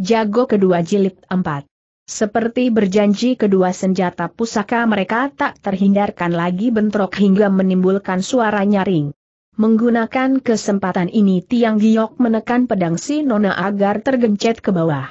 Jago kedua jilid empat. Seperti berjanji kedua senjata pusaka mereka tak terhindarkan lagi bentrok hingga menimbulkan suara nyaring. Menggunakan kesempatan ini Tiang Giok menekan pedang si Nona agar tergencet ke bawah.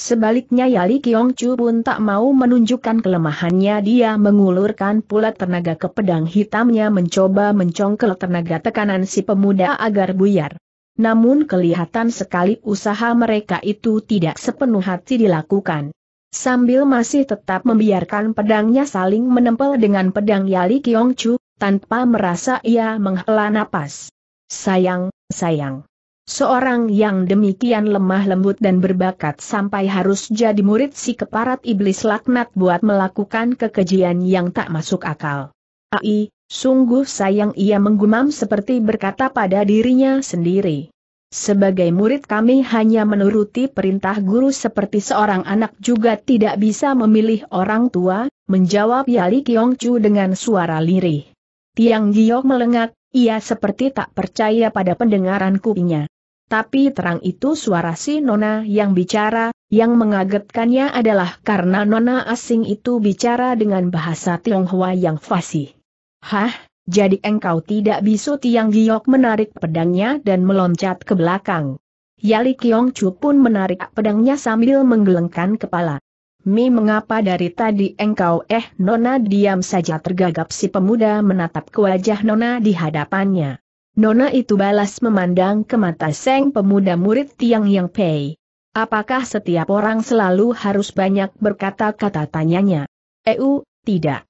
Sebaliknya Yali Kiong Chu pun tak mau menunjukkan kelemahannya dia mengulurkan pula tenaga ke pedang hitamnya mencoba mencongkel tenaga tekanan si pemuda agar buyar namun kelihatan sekali usaha mereka itu tidak sepenuh hati dilakukan. Sambil masih tetap membiarkan pedangnya saling menempel dengan pedang Yali Kiong Chu, tanpa merasa ia menghela napas. Sayang, sayang. Seorang yang demikian lemah lembut dan berbakat sampai harus jadi murid si keparat iblis laknat buat melakukan kekejian yang tak masuk akal. Ai, sungguh sayang ia menggumam seperti berkata pada dirinya sendiri. Sebagai murid kami hanya menuruti perintah guru seperti seorang anak juga tidak bisa memilih orang tua, menjawab Yali Chu dengan suara lirih. Tiang Giok melengak, ia seperti tak percaya pada pendengaran kupingnya. Tapi terang itu suara si Nona yang bicara, yang mengagetkannya adalah karena Nona asing itu bicara dengan bahasa Tionghoa yang fasih. Hah? Jadi engkau tidak bisu Tiang Giok menarik pedangnya dan meloncat ke belakang. Yali Kiong Chu pun menarik pedangnya sambil menggelengkan kepala. Mi mengapa dari tadi engkau eh Nona diam saja tergagap si pemuda menatap ke wajah Nona di hadapannya. Nona itu balas memandang ke mata Seng pemuda murid Tiang Yang Pei. Apakah setiap orang selalu harus banyak berkata-kata tanyanya? Eu, tidak.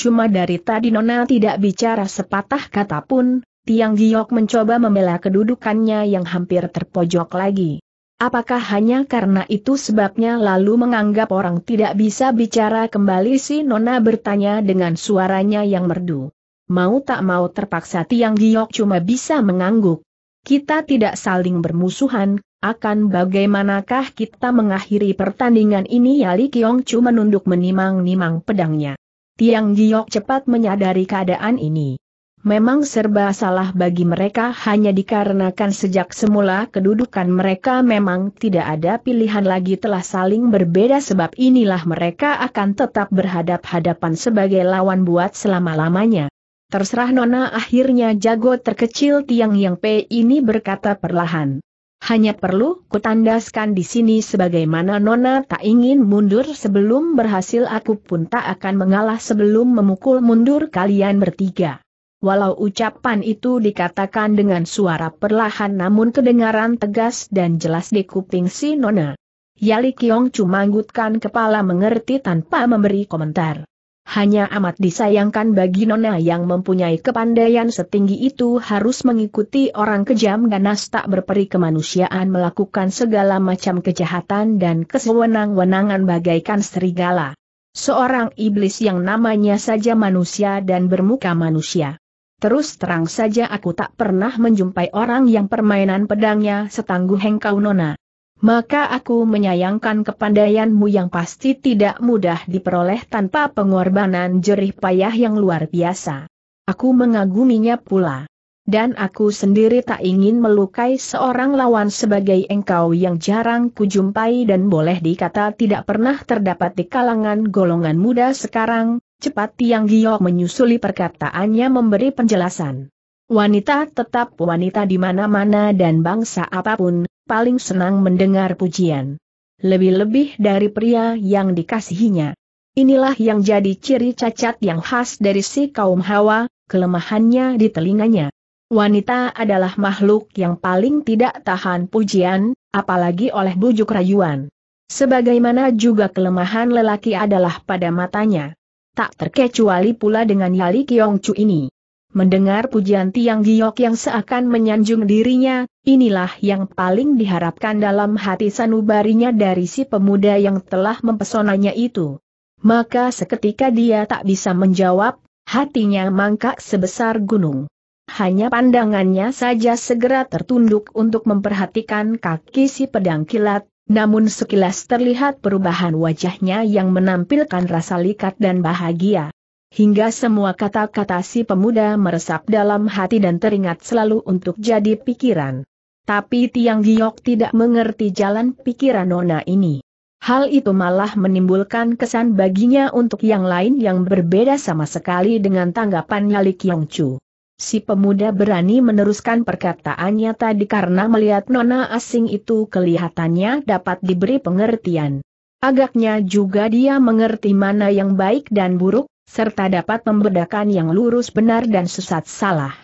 Cuma dari tadi Nona tidak bicara sepatah kata pun, Tiang Giok mencoba membela kedudukannya yang hampir terpojok lagi. Apakah hanya karena itu sebabnya lalu menganggap orang tidak bisa bicara kembali si Nona bertanya dengan suaranya yang merdu. Mau tak mau terpaksa Tiang Giok cuma bisa mengangguk. Kita tidak saling bermusuhan, akan bagaimanakah kita mengakhiri pertandingan ini Yali Kiong Chu menunduk menimang-nimang pedangnya. Tiang Giok cepat menyadari keadaan ini. Memang serba salah bagi mereka hanya dikarenakan sejak semula kedudukan mereka memang tidak ada pilihan lagi telah saling berbeda sebab inilah mereka akan tetap berhadap-hadapan sebagai lawan buat selama-lamanya. Terserah Nona akhirnya jago terkecil Tiang Yang P ini berkata perlahan. Hanya perlu kutandaskan di sini sebagaimana Nona tak ingin mundur sebelum berhasil aku pun tak akan mengalah sebelum memukul mundur kalian bertiga. Walau ucapan itu dikatakan dengan suara perlahan namun kedengaran tegas dan jelas di kuping si Nona. Yali Kiong cuma anggutkan kepala mengerti tanpa memberi komentar. Hanya amat disayangkan bagi Nona yang mempunyai kepandaian setinggi itu harus mengikuti orang kejam ganas tak berperi kemanusiaan melakukan segala macam kejahatan dan kesewenang-wenangan bagaikan serigala. Seorang iblis yang namanya saja manusia dan bermuka manusia. Terus terang saja aku tak pernah menjumpai orang yang permainan pedangnya setangguh hengkau Nona maka aku menyayangkan kepandaianmu yang pasti tidak mudah diperoleh tanpa pengorbanan jerih payah yang luar biasa. Aku mengaguminya pula. Dan aku sendiri tak ingin melukai seorang lawan sebagai engkau yang jarang kujumpai dan boleh dikata tidak pernah terdapat di kalangan golongan muda sekarang, cepat Tiang Giok menyusuli perkataannya memberi penjelasan. Wanita tetap wanita di mana-mana dan bangsa apapun, paling senang mendengar pujian. Lebih-lebih dari pria yang dikasihinya. Inilah yang jadi ciri cacat yang khas dari si kaum hawa, kelemahannya di telinganya. Wanita adalah makhluk yang paling tidak tahan pujian, apalagi oleh bujuk rayuan. Sebagaimana juga kelemahan lelaki adalah pada matanya. Tak terkecuali pula dengan Yali Kiong Chu ini. Mendengar pujian Tiang Giok yang seakan menyanjung dirinya, inilah yang paling diharapkan dalam hati sanubarinya dari si pemuda yang telah mempesonanya itu. Maka seketika dia tak bisa menjawab, hatinya mangkak sebesar gunung. Hanya pandangannya saja segera tertunduk untuk memperhatikan kaki si pedang kilat, namun sekilas terlihat perubahan wajahnya yang menampilkan rasa likat dan bahagia. Hingga semua kata-kata si pemuda meresap dalam hati dan teringat selalu untuk jadi pikiran. Tapi Tiang Giok tidak mengerti jalan pikiran Nona ini. Hal itu malah menimbulkan kesan baginya untuk yang lain yang berbeda sama sekali dengan tanggapannya Li Kiong Chu. Si pemuda berani meneruskan perkataannya tadi karena melihat Nona asing itu kelihatannya dapat diberi pengertian. Agaknya juga dia mengerti mana yang baik dan buruk, serta dapat membedakan yang lurus benar dan sesat salah.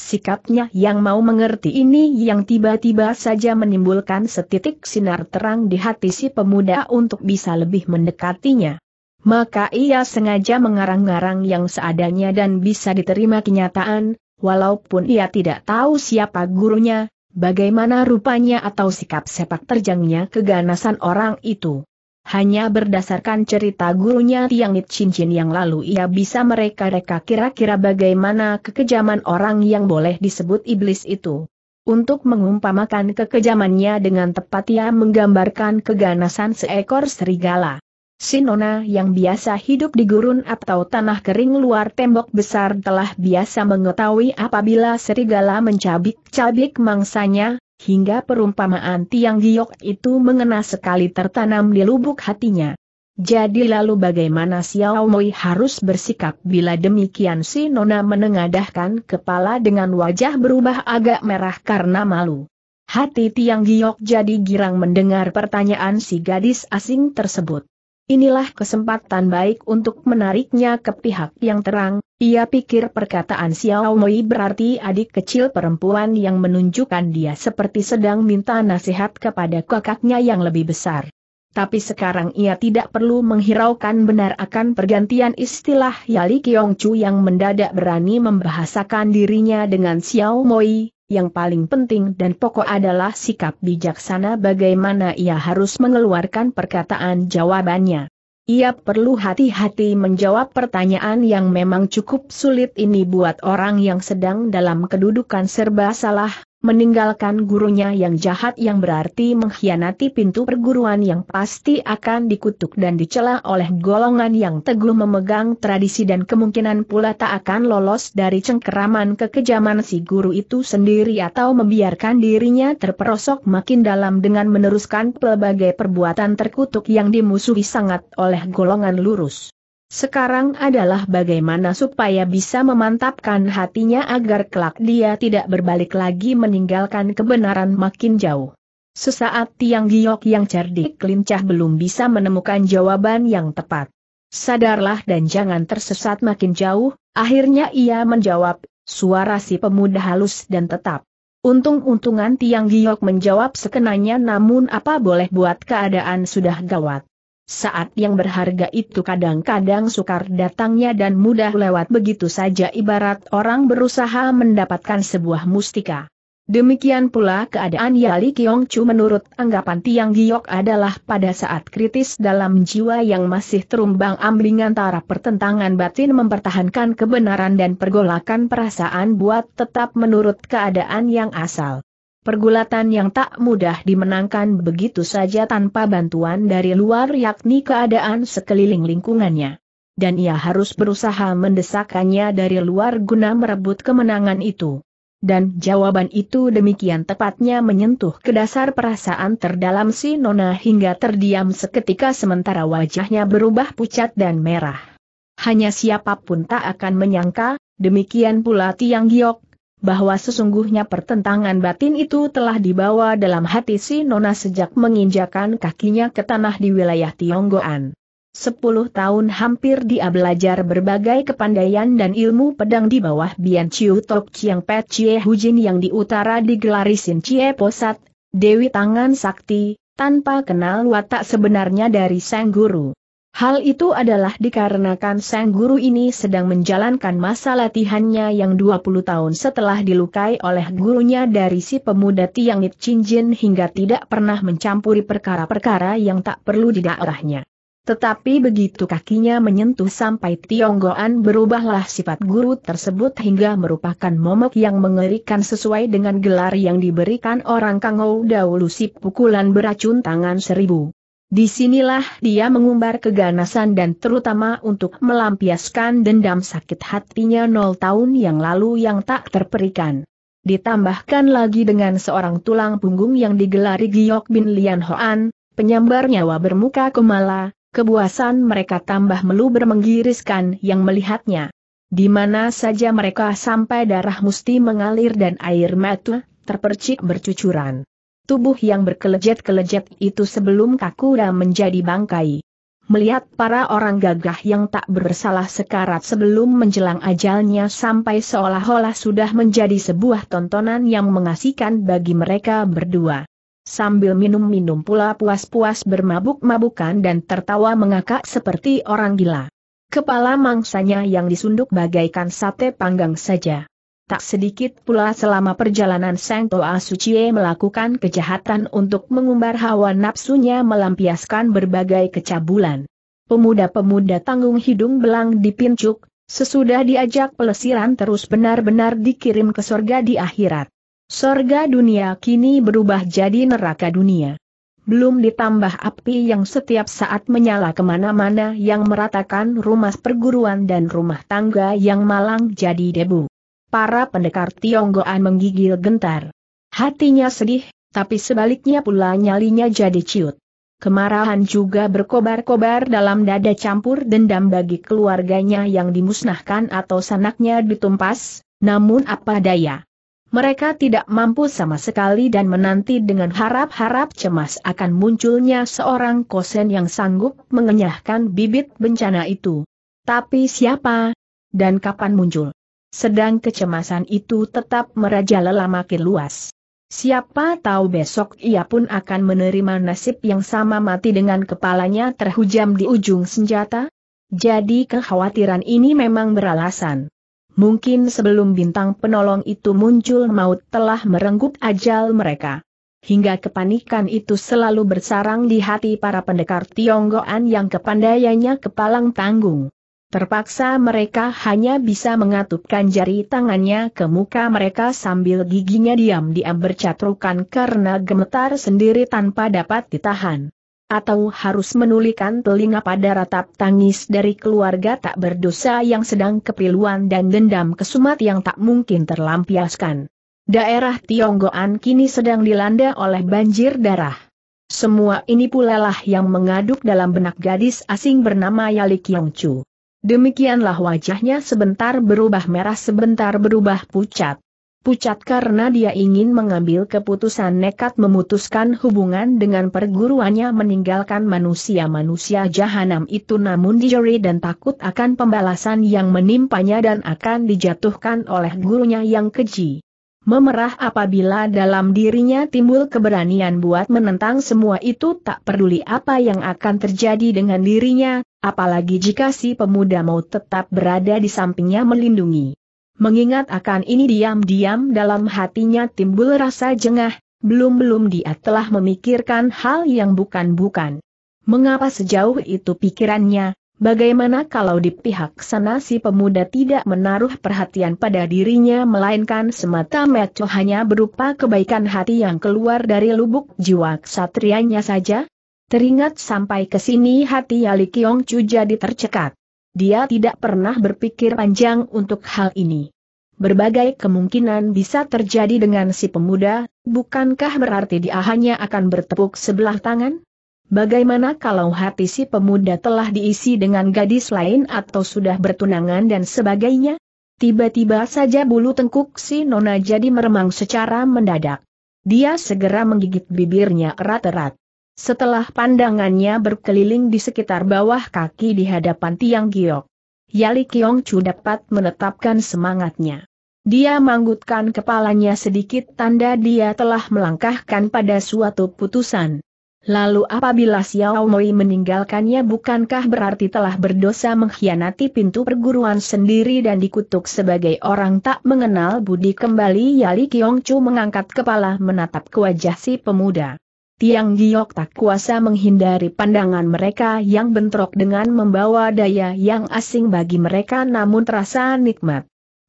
Sikapnya yang mau mengerti ini yang tiba-tiba saja menimbulkan setitik sinar terang di hati si pemuda untuk bisa lebih mendekatinya. Maka ia sengaja mengarang ngarang yang seadanya dan bisa diterima kenyataan, walaupun ia tidak tahu siapa gurunya, bagaimana rupanya atau sikap sepak terjangnya keganasan orang itu. Hanya berdasarkan cerita gurunya Tiang It Cincin yang lalu ia bisa mereka-reka kira-kira bagaimana kekejaman orang yang boleh disebut iblis itu. Untuk mengumpamakan kekejamannya dengan tepat ia menggambarkan keganasan seekor serigala. Sinona yang biasa hidup di gurun atau tanah kering luar tembok besar telah biasa mengetahui apabila serigala mencabik-cabik mangsanya, hingga perumpamaan tiang giok itu mengena sekali tertanam di lubuk hatinya. Jadi lalu bagaimana Xiao Moi harus bersikap bila demikian si Nona menengadahkan kepala dengan wajah berubah agak merah karena malu. Hati Tiang Giok jadi girang mendengar pertanyaan si gadis asing tersebut. Inilah kesempatan baik untuk menariknya ke pihak yang terang, ia pikir perkataan Xiao Moi berarti adik kecil perempuan yang menunjukkan dia seperti sedang minta nasihat kepada kakaknya yang lebih besar. Tapi sekarang ia tidak perlu menghiraukan benar akan pergantian istilah Yali Kiong Chu yang mendadak berani membahasakan dirinya dengan Xiao Moi, yang paling penting dan pokok adalah sikap bijaksana bagaimana ia harus mengeluarkan perkataan jawabannya. Ia perlu hati-hati menjawab pertanyaan yang memang cukup sulit ini buat orang yang sedang dalam kedudukan serba salah, meninggalkan gurunya yang jahat yang berarti mengkhianati pintu perguruan yang pasti akan dikutuk dan dicela oleh golongan yang teguh memegang tradisi dan kemungkinan pula tak akan lolos dari cengkeraman kekejaman si guru itu sendiri atau membiarkan dirinya terperosok makin dalam dengan meneruskan pelbagai perbuatan terkutuk yang dimusuhi sangat oleh golongan lurus. Sekarang adalah bagaimana supaya bisa memantapkan hatinya agar kelak dia tidak berbalik lagi meninggalkan kebenaran makin jauh. Sesaat Tiang Giok yang cerdik lincah belum bisa menemukan jawaban yang tepat. Sadarlah dan jangan tersesat makin jauh, akhirnya ia menjawab, suara si pemuda halus dan tetap. Untung-untungan Tiang Giok menjawab sekenanya namun apa boleh buat keadaan sudah gawat. Saat yang berharga itu kadang-kadang sukar datangnya dan mudah lewat begitu saja ibarat orang berusaha mendapatkan sebuah mustika. Demikian pula keadaan Yali Kiong Chu menurut anggapan Tiang Giok adalah pada saat kritis dalam jiwa yang masih terumbang ambling antara pertentangan batin mempertahankan kebenaran dan pergolakan perasaan buat tetap menurut keadaan yang asal. Pergulatan yang tak mudah dimenangkan begitu saja tanpa bantuan dari luar yakni keadaan sekeliling lingkungannya. Dan ia harus berusaha mendesakannya dari luar guna merebut kemenangan itu. Dan jawaban itu demikian tepatnya menyentuh ke dasar perasaan terdalam si Nona hingga terdiam seketika sementara wajahnya berubah pucat dan merah. Hanya siapapun tak akan menyangka, demikian pula Tiang Giok bahwa sesungguhnya pertentangan batin itu telah dibawa dalam hati si Nona sejak menginjakan kakinya ke tanah di wilayah Tionggoan. Sepuluh tahun hampir dia belajar berbagai kepandaian dan ilmu pedang di bawah Bian Chiu Tok Chiang Pet Chie Hujin yang di utara digelari Sin Chie Posat, Dewi Tangan Sakti, tanpa kenal watak sebenarnya dari sang guru. Hal itu adalah dikarenakan sang guru ini sedang menjalankan masa latihannya yang 20 tahun setelah dilukai oleh gurunya dari si pemuda Tiangit Cinjin hingga tidak pernah mencampuri perkara-perkara yang tak perlu di daerahnya. Tetapi begitu kakinya menyentuh sampai Tionggoan berubahlah sifat guru tersebut hingga merupakan momok yang mengerikan sesuai dengan gelar yang diberikan orang Kangou dahulu si pukulan beracun tangan seribu. Disinilah dia mengumbar keganasan dan terutama untuk melampiaskan dendam sakit hatinya nol tahun yang lalu yang tak terperikan. Ditambahkan lagi dengan seorang tulang punggung yang digelari Giok Bin Lian Hoan, penyambar nyawa bermuka kemala, kebuasan mereka tambah meluber menggiriskan yang melihatnya. Di mana saja mereka sampai darah musti mengalir dan air mata terpercik bercucuran tubuh yang berkelejet-kelejet itu sebelum Kakura menjadi bangkai. Melihat para orang gagah yang tak bersalah sekarat sebelum menjelang ajalnya sampai seolah-olah sudah menjadi sebuah tontonan yang mengasihkan bagi mereka berdua. Sambil minum-minum pula puas-puas bermabuk-mabukan dan tertawa mengakak seperti orang gila. Kepala mangsanya yang disunduk bagaikan sate panggang saja. Tak sedikit pula selama perjalanan Sang Toa Suciye melakukan kejahatan untuk mengumbar hawa nafsunya melampiaskan berbagai kecabulan. Pemuda-pemuda tanggung hidung belang dipincuk, sesudah diajak pelesiran terus benar-benar dikirim ke sorga di akhirat. Sorga dunia kini berubah jadi neraka dunia. Belum ditambah api yang setiap saat menyala kemana-mana yang meratakan rumah perguruan dan rumah tangga yang malang jadi debu para pendekar Tionggoan menggigil gentar. Hatinya sedih, tapi sebaliknya pula nyalinya jadi ciut. Kemarahan juga berkobar-kobar dalam dada campur dendam bagi keluarganya yang dimusnahkan atau sanaknya ditumpas, namun apa daya. Mereka tidak mampu sama sekali dan menanti dengan harap-harap cemas akan munculnya seorang kosen yang sanggup mengenyahkan bibit bencana itu. Tapi siapa? Dan kapan muncul? Sedang kecemasan itu tetap merajalela makin luas. Siapa tahu besok ia pun akan menerima nasib yang sama mati dengan kepalanya terhujam di ujung senjata? Jadi kekhawatiran ini memang beralasan. Mungkin sebelum bintang penolong itu muncul maut telah merenggut ajal mereka. Hingga kepanikan itu selalu bersarang di hati para pendekar Tionggoan yang kepandaiannya kepalang tanggung. Terpaksa mereka hanya bisa mengatupkan jari tangannya ke muka mereka sambil giginya diam-diam bercatrukan karena gemetar sendiri tanpa dapat ditahan. Atau harus menulikan telinga pada ratap tangis dari keluarga tak berdosa yang sedang kepiluan dan dendam kesumat yang tak mungkin terlampiaskan. Daerah Tionggoan kini sedang dilanda oleh banjir darah. Semua ini pula lah yang mengaduk dalam benak gadis asing bernama Yali Chu. Demikianlah wajahnya sebentar berubah merah sebentar berubah pucat. Pucat karena dia ingin mengambil keputusan nekat memutuskan hubungan dengan perguruannya meninggalkan manusia-manusia jahanam itu namun dijeri dan takut akan pembalasan yang menimpanya dan akan dijatuhkan oleh gurunya yang keji memerah apabila dalam dirinya timbul keberanian buat menentang semua itu tak peduli apa yang akan terjadi dengan dirinya, apalagi jika si pemuda mau tetap berada di sampingnya melindungi. Mengingat akan ini diam-diam dalam hatinya timbul rasa jengah, belum-belum dia telah memikirkan hal yang bukan-bukan. Mengapa sejauh itu pikirannya, Bagaimana kalau di pihak sana si pemuda tidak menaruh perhatian pada dirinya melainkan semata mata hanya berupa kebaikan hati yang keluar dari lubuk jiwa ksatrianya saja? Teringat sampai ke sini hati Yali Kiong Chu jadi tercekat. Dia tidak pernah berpikir panjang untuk hal ini. Berbagai kemungkinan bisa terjadi dengan si pemuda, bukankah berarti dia hanya akan bertepuk sebelah tangan? Bagaimana kalau hati si pemuda telah diisi dengan gadis lain atau sudah bertunangan dan sebagainya? Tiba-tiba saja bulu tengkuk si Nona jadi meremang secara mendadak. Dia segera menggigit bibirnya erat-erat. Setelah pandangannya berkeliling di sekitar bawah kaki di hadapan tiang giok, Yali Kiong Chu dapat menetapkan semangatnya. Dia manggutkan kepalanya sedikit tanda dia telah melangkahkan pada suatu putusan. Lalu apabila Xiao Moi meninggalkannya bukankah berarti telah berdosa mengkhianati pintu perguruan sendiri dan dikutuk sebagai orang tak mengenal budi kembali Yali Kiong Chu mengangkat kepala menatap ke wajah si pemuda. Tiang Giok tak kuasa menghindari pandangan mereka yang bentrok dengan membawa daya yang asing bagi mereka namun terasa nikmat.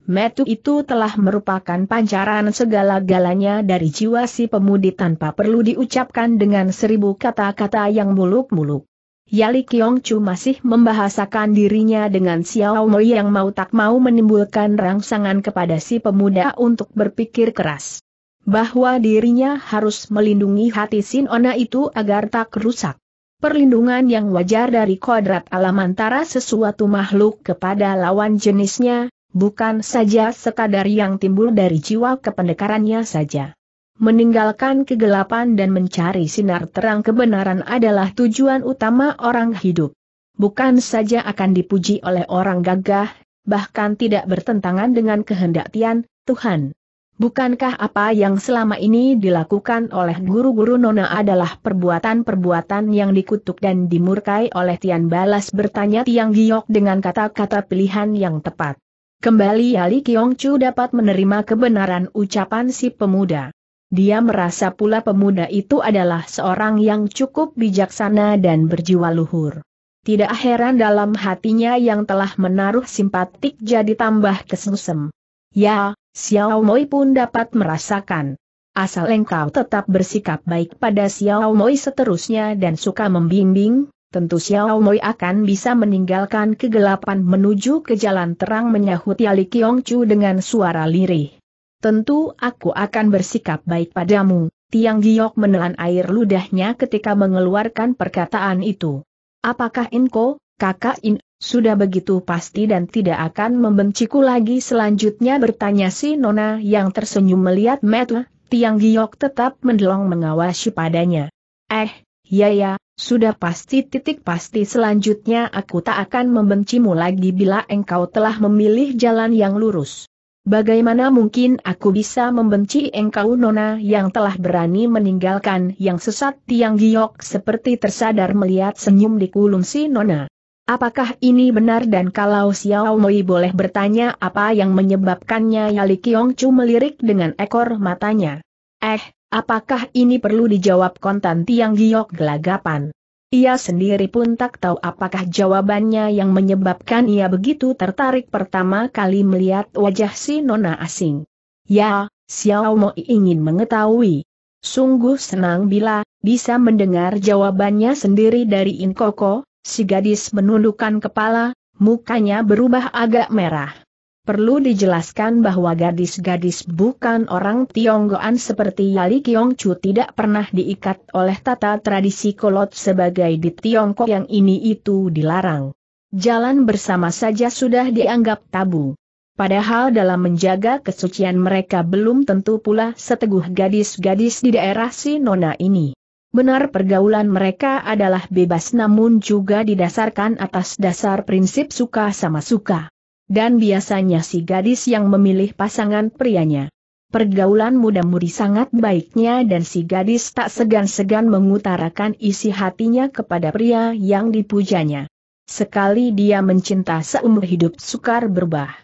Metu itu telah merupakan pancaran segala-galanya dari jiwa si pemudi tanpa perlu diucapkan dengan seribu kata-kata yang muluk-muluk. Yali Kiong Chu masih membahasakan dirinya dengan Xiao Mei yang mau tak mau menimbulkan rangsangan kepada si pemuda untuk berpikir keras. Bahwa dirinya harus melindungi hati Sin Ona itu agar tak rusak. Perlindungan yang wajar dari kodrat alam antara sesuatu makhluk kepada lawan jenisnya, bukan saja sekadar yang timbul dari jiwa kependekarannya saja. Meninggalkan kegelapan dan mencari sinar terang kebenaran adalah tujuan utama orang hidup. Bukan saja akan dipuji oleh orang gagah, bahkan tidak bertentangan dengan kehendak Tian, Tuhan. Bukankah apa yang selama ini dilakukan oleh guru-guru Nona adalah perbuatan-perbuatan yang dikutuk dan dimurkai oleh Tian Balas bertanya Tiang Giok dengan kata-kata pilihan yang tepat. Kembali Ali Kiong Chu dapat menerima kebenaran ucapan si pemuda. Dia merasa pula pemuda itu adalah seorang yang cukup bijaksana dan berjiwa luhur. Tidak heran dalam hatinya yang telah menaruh simpatik jadi tambah kesengsem. Ya, Xiao Moi pun dapat merasakan. Asal engkau tetap bersikap baik pada Xiao Moi seterusnya dan suka membimbing, tentu Xiao Moi akan bisa meninggalkan kegelapan menuju ke jalan terang menyahut Yali Kiong Chu dengan suara lirih. Tentu aku akan bersikap baik padamu, Tiang Giok menelan air ludahnya ketika mengeluarkan perkataan itu. Apakah Inko, kakak In, sudah begitu pasti dan tidak akan membenciku lagi selanjutnya bertanya si Nona yang tersenyum melihat Metle, Tiang Giok tetap mendelong mengawasi padanya. Eh, ya ya, sudah pasti titik pasti selanjutnya aku tak akan membencimu lagi bila engkau telah memilih jalan yang lurus. Bagaimana mungkin aku bisa membenci engkau Nona yang telah berani meninggalkan yang sesat tiang giok seperti tersadar melihat senyum di kulum si Nona. Apakah ini benar dan kalau Xiao Mei boleh bertanya apa yang menyebabkannya Yali Kiong Chu melirik dengan ekor matanya. Eh, Apakah ini perlu dijawab kontan Tiang Giok gelagapan? Ia sendiri pun tak tahu apakah jawabannya yang menyebabkan ia begitu tertarik pertama kali melihat wajah si nona asing. Ya, Xiao Mo ingin mengetahui. Sungguh senang bila bisa mendengar jawabannya sendiri dari Inkoko, si gadis menundukkan kepala, mukanya berubah agak merah. Perlu dijelaskan bahwa gadis-gadis bukan orang Tionggoan seperti Yali Kiong Chu tidak pernah diikat oleh tata tradisi kolot sebagai di Tiongkok yang ini itu dilarang. Jalan bersama saja sudah dianggap tabu. Padahal dalam menjaga kesucian mereka belum tentu pula seteguh gadis-gadis di daerah si Nona ini. Benar pergaulan mereka adalah bebas namun juga didasarkan atas dasar prinsip suka sama suka dan biasanya si gadis yang memilih pasangan prianya. Pergaulan muda mudi sangat baiknya dan si gadis tak segan-segan mengutarakan isi hatinya kepada pria yang dipujanya. Sekali dia mencinta seumur hidup sukar berbah.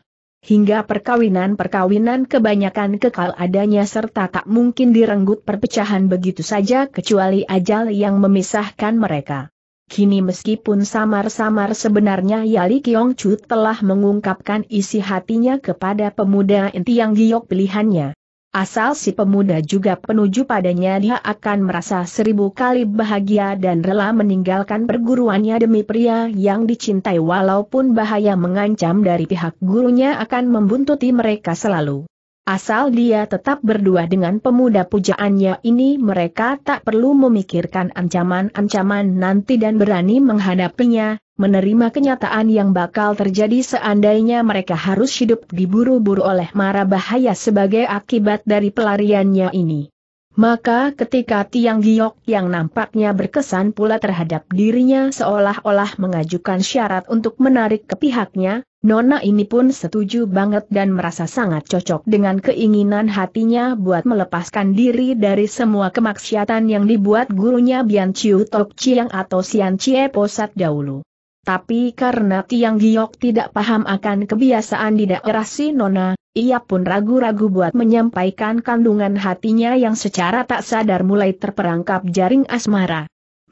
Hingga perkawinan-perkawinan kebanyakan kekal adanya serta tak mungkin direnggut perpecahan begitu saja kecuali ajal yang memisahkan mereka. Kini meskipun samar-samar sebenarnya Yali Kiong Chu telah mengungkapkan isi hatinya kepada pemuda inti yang giok pilihannya. Asal si pemuda juga penuju padanya dia akan merasa seribu kali bahagia dan rela meninggalkan perguruannya demi pria yang dicintai walaupun bahaya mengancam dari pihak gurunya akan membuntuti mereka selalu. Asal dia tetap berdua dengan pemuda pujaannya ini mereka tak perlu memikirkan ancaman-ancaman nanti dan berani menghadapinya, menerima kenyataan yang bakal terjadi seandainya mereka harus hidup diburu-buru oleh mara bahaya sebagai akibat dari pelariannya ini. Maka ketika Tiang Giok yang nampaknya berkesan pula terhadap dirinya seolah-olah mengajukan syarat untuk menarik ke pihaknya, Nona ini pun setuju banget dan merasa sangat cocok dengan keinginan hatinya buat melepaskan diri dari semua kemaksiatan yang dibuat gurunya Bian Chiu Tok Chiang atau Sian Chie Posat dahulu. Tapi karena Tiang Giok tidak paham akan kebiasaan di daerah si Nona, ia pun ragu-ragu buat menyampaikan kandungan hatinya yang secara tak sadar mulai terperangkap jaring asmara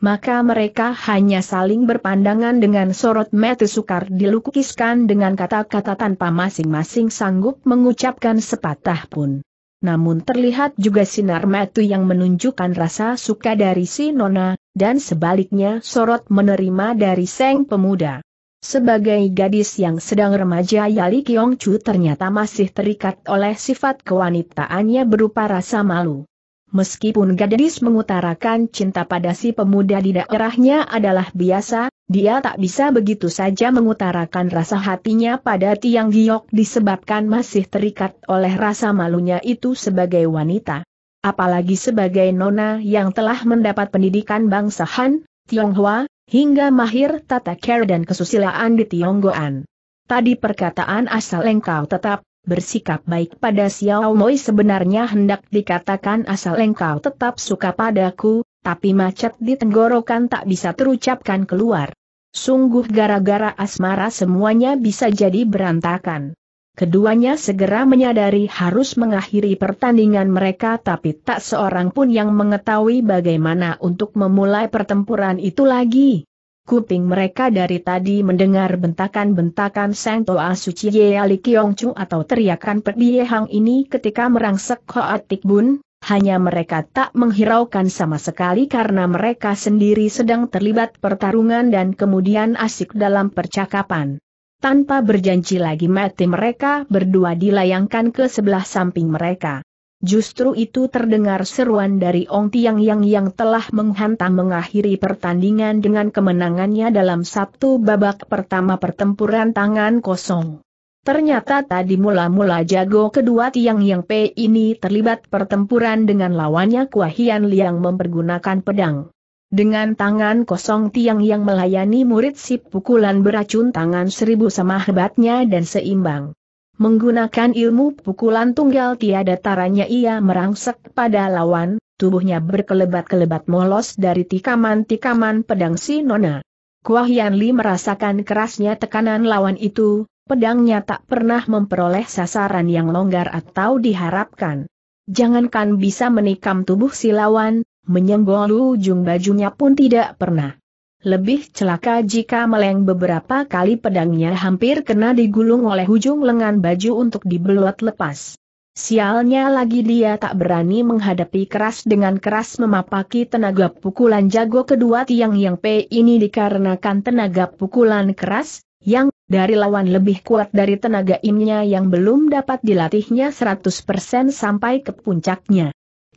maka mereka hanya saling berpandangan dengan sorot mata sukar dilukiskan dengan kata-kata tanpa masing-masing sanggup mengucapkan sepatah pun. Namun terlihat juga sinar mata yang menunjukkan rasa suka dari si Nona, dan sebaliknya sorot menerima dari Seng Pemuda. Sebagai gadis yang sedang remaja Yali Kiong Chu ternyata masih terikat oleh sifat kewanitaannya berupa rasa malu meskipun gadis mengutarakan cinta pada si pemuda di daerahnya adalah biasa, dia tak bisa begitu saja mengutarakan rasa hatinya pada Tiang Giok disebabkan masih terikat oleh rasa malunya itu sebagai wanita. Apalagi sebagai nona yang telah mendapat pendidikan bangsa Han, Tionghoa, hingga mahir tata care dan kesusilaan di Tionggoan. Tadi perkataan asal engkau tetap, bersikap baik pada Xiao Moi sebenarnya hendak dikatakan asal engkau tetap suka padaku, tapi macet di tenggorokan tak bisa terucapkan keluar. Sungguh gara-gara asmara semuanya bisa jadi berantakan. Keduanya segera menyadari harus mengakhiri pertandingan mereka tapi tak seorang pun yang mengetahui bagaimana untuk memulai pertempuran itu lagi. Kuping mereka dari tadi mendengar bentakan-bentakan Sang Toa Suci Ye Ali Kiong Chu atau teriakan Pedie Hang ini ketika merangsek ke Tik Bun, hanya mereka tak menghiraukan sama sekali karena mereka sendiri sedang terlibat pertarungan dan kemudian asik dalam percakapan. Tanpa berjanji lagi mati mereka berdua dilayangkan ke sebelah samping mereka. Justru itu terdengar seruan dari Ong Tiang Yang yang telah menghantam mengakhiri pertandingan dengan kemenangannya dalam Sabtu babak pertama pertempuran tangan kosong. Ternyata tadi mula-mula jago kedua Tiang Yang P ini terlibat pertempuran dengan lawannya Hian Liang mempergunakan pedang. Dengan tangan kosong Tiang Yang melayani murid sip pukulan beracun tangan seribu sama hebatnya dan seimbang. Menggunakan ilmu pukulan tunggal tiada taranya ia merangsek pada lawan, tubuhnya berkelebat-kelebat molos dari tikaman-tikaman pedang si Nona. Hian Li merasakan kerasnya tekanan lawan itu, pedangnya tak pernah memperoleh sasaran yang longgar atau diharapkan. Jangankan bisa menikam tubuh si lawan, menyenggol ujung bajunya pun tidak pernah. Lebih celaka jika meleng beberapa kali pedangnya hampir kena digulung oleh ujung lengan baju untuk dibelot lepas. Sialnya lagi dia tak berani menghadapi keras dengan keras memapaki tenaga pukulan jago kedua tiang yang P ini dikarenakan tenaga pukulan keras, yang dari lawan lebih kuat dari tenaga imnya yang belum dapat dilatihnya 100% sampai ke puncaknya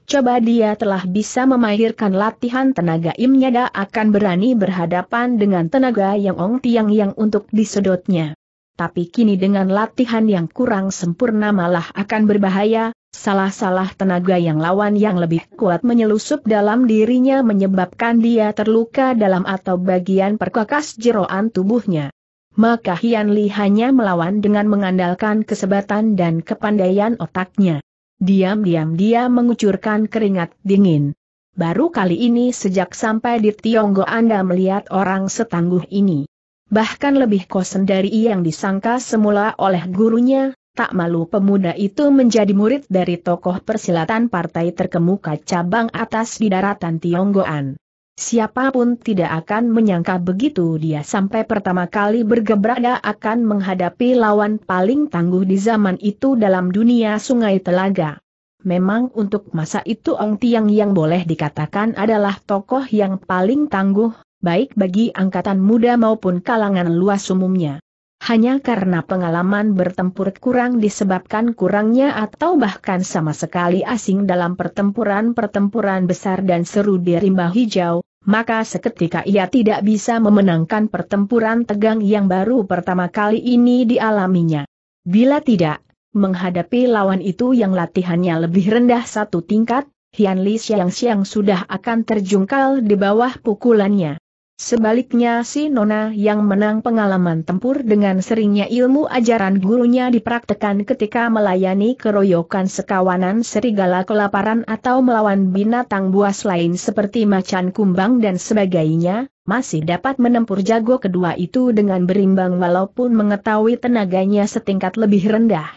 coba dia telah bisa memahirkan latihan tenaga imnya dia akan berani berhadapan dengan tenaga yang Ong Tiang yang untuk disedotnya. Tapi kini dengan latihan yang kurang sempurna malah akan berbahaya, salah-salah tenaga yang lawan yang lebih kuat menyelusup dalam dirinya menyebabkan dia terluka dalam atau bagian perkakas jeroan tubuhnya. Maka Hian Li hanya melawan dengan mengandalkan kesebatan dan kepandaian otaknya. Diam-diam dia mengucurkan keringat dingin. Baru kali ini sejak sampai di Tionggo Anda melihat orang setangguh ini. Bahkan lebih kosen dari yang disangka semula oleh gurunya, tak malu pemuda itu menjadi murid dari tokoh persilatan partai terkemuka cabang atas di daratan Tionggoan. Siapapun tidak akan menyangka begitu dia sampai pertama kali bergebrada akan menghadapi lawan paling tangguh di zaman itu dalam dunia sungai telaga. Memang untuk masa itu Ong Tiang yang boleh dikatakan adalah tokoh yang paling tangguh, baik bagi angkatan muda maupun kalangan luas umumnya. Hanya karena pengalaman bertempur kurang disebabkan kurangnya atau bahkan sama sekali asing dalam pertempuran-pertempuran besar dan seru di rimba hijau, maka seketika ia tidak bisa memenangkan pertempuran tegang yang baru pertama kali ini dialaminya. Bila tidak, menghadapi lawan itu yang latihannya lebih rendah satu tingkat, Hian Li Xiang Xiang sudah akan terjungkal di bawah pukulannya. Sebaliknya si Nona yang menang pengalaman tempur dengan seringnya ilmu ajaran gurunya dipraktekan ketika melayani keroyokan sekawanan serigala kelaparan atau melawan binatang buas lain seperti macan kumbang dan sebagainya, masih dapat menempur jago kedua itu dengan berimbang walaupun mengetahui tenaganya setingkat lebih rendah.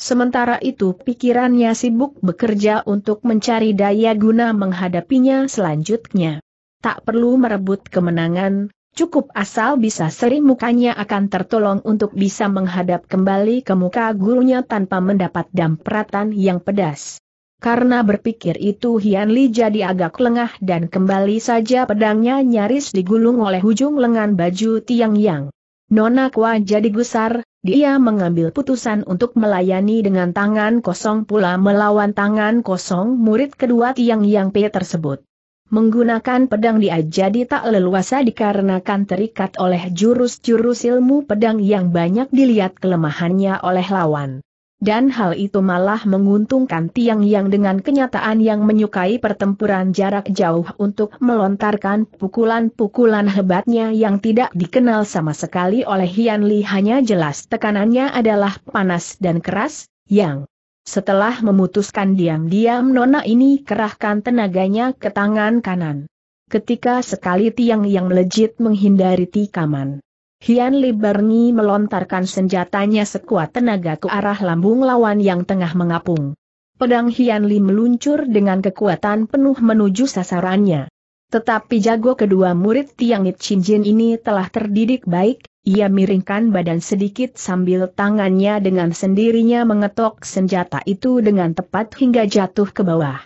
Sementara itu pikirannya sibuk bekerja untuk mencari daya guna menghadapinya selanjutnya tak perlu merebut kemenangan, cukup asal bisa sering mukanya akan tertolong untuk bisa menghadap kembali ke muka gurunya tanpa mendapat dampratan yang pedas. Karena berpikir itu Hian Li jadi agak lengah dan kembali saja pedangnya nyaris digulung oleh ujung lengan baju Tiang Yang. Nona Kwa jadi gusar, dia mengambil putusan untuk melayani dengan tangan kosong pula melawan tangan kosong murid kedua Tiang Yang P tersebut. Menggunakan pedang dia jadi tak leluasa dikarenakan terikat oleh jurus-jurus ilmu pedang yang banyak dilihat kelemahannya oleh lawan. Dan hal itu malah menguntungkan tiang yang dengan kenyataan yang menyukai pertempuran jarak jauh untuk melontarkan pukulan-pukulan hebatnya yang tidak dikenal sama sekali oleh Hian Li hanya jelas tekanannya adalah panas dan keras, yang setelah memutuskan diam-diam nona ini kerahkan tenaganya ke tangan kanan. Ketika sekali tiang yang melejit menghindari tikaman. Hian Liberni melontarkan senjatanya sekuat tenaga ke arah lambung lawan yang tengah mengapung. Pedang Hian Li meluncur dengan kekuatan penuh menuju sasarannya. Tetapi jago kedua murid Tiang It Chin ini telah terdidik baik, ia miringkan badan sedikit sambil tangannya dengan sendirinya mengetok senjata itu dengan tepat hingga jatuh ke bawah.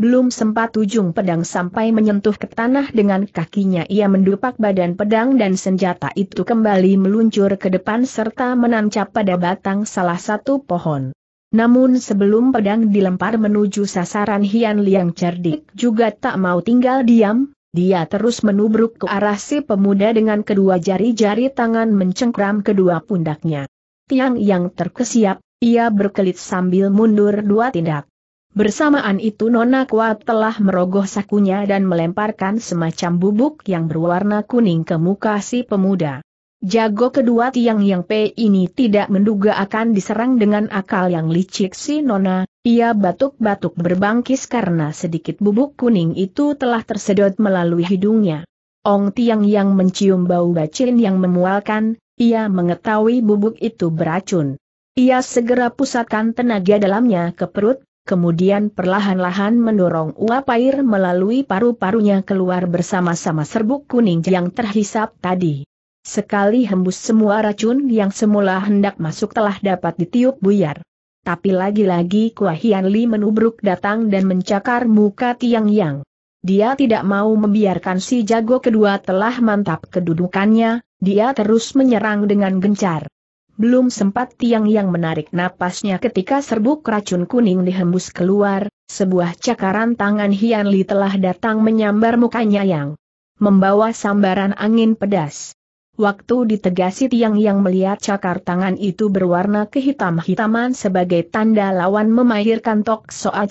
Belum sempat ujung pedang sampai menyentuh ke tanah dengan kakinya ia mendupak badan pedang dan senjata itu kembali meluncur ke depan serta menancap pada batang salah satu pohon. Namun sebelum pedang dilempar menuju sasaran Hian Liang cerdik juga tak mau tinggal diam, dia terus menubruk ke arah si pemuda dengan kedua jari-jari tangan mencengkram kedua pundaknya. Tiang yang terkesiap, ia berkelit sambil mundur dua tindak. Bersamaan itu Nona Kuat telah merogoh sakunya dan melemparkan semacam bubuk yang berwarna kuning ke muka si pemuda. Jago kedua tiang yang P ini tidak menduga akan diserang dengan akal yang licik si Nona, ia batuk-batuk berbangkis karena sedikit bubuk kuning itu telah tersedot melalui hidungnya. Ong tiang yang mencium bau bacin yang memualkan, ia mengetahui bubuk itu beracun. Ia segera pusatkan tenaga dalamnya ke perut, kemudian perlahan-lahan mendorong uap air melalui paru-parunya keluar bersama-sama serbuk kuning yang terhisap tadi. Sekali hembus semua racun yang semula hendak masuk telah dapat ditiup buyar. Tapi lagi-lagi Kua Hian Li menubruk datang dan mencakar muka Tiang Yang. Dia tidak mau membiarkan si jago kedua telah mantap kedudukannya, dia terus menyerang dengan gencar. Belum sempat Tiang Yang menarik napasnya ketika serbuk racun kuning dihembus keluar, sebuah cakaran tangan Hian Li telah datang menyambar mukanya Yang. Membawa sambaran angin pedas. Waktu ditegasi tiang yang melihat cakar tangan itu berwarna kehitam-hitaman sebagai tanda lawan memahirkan Tok Soa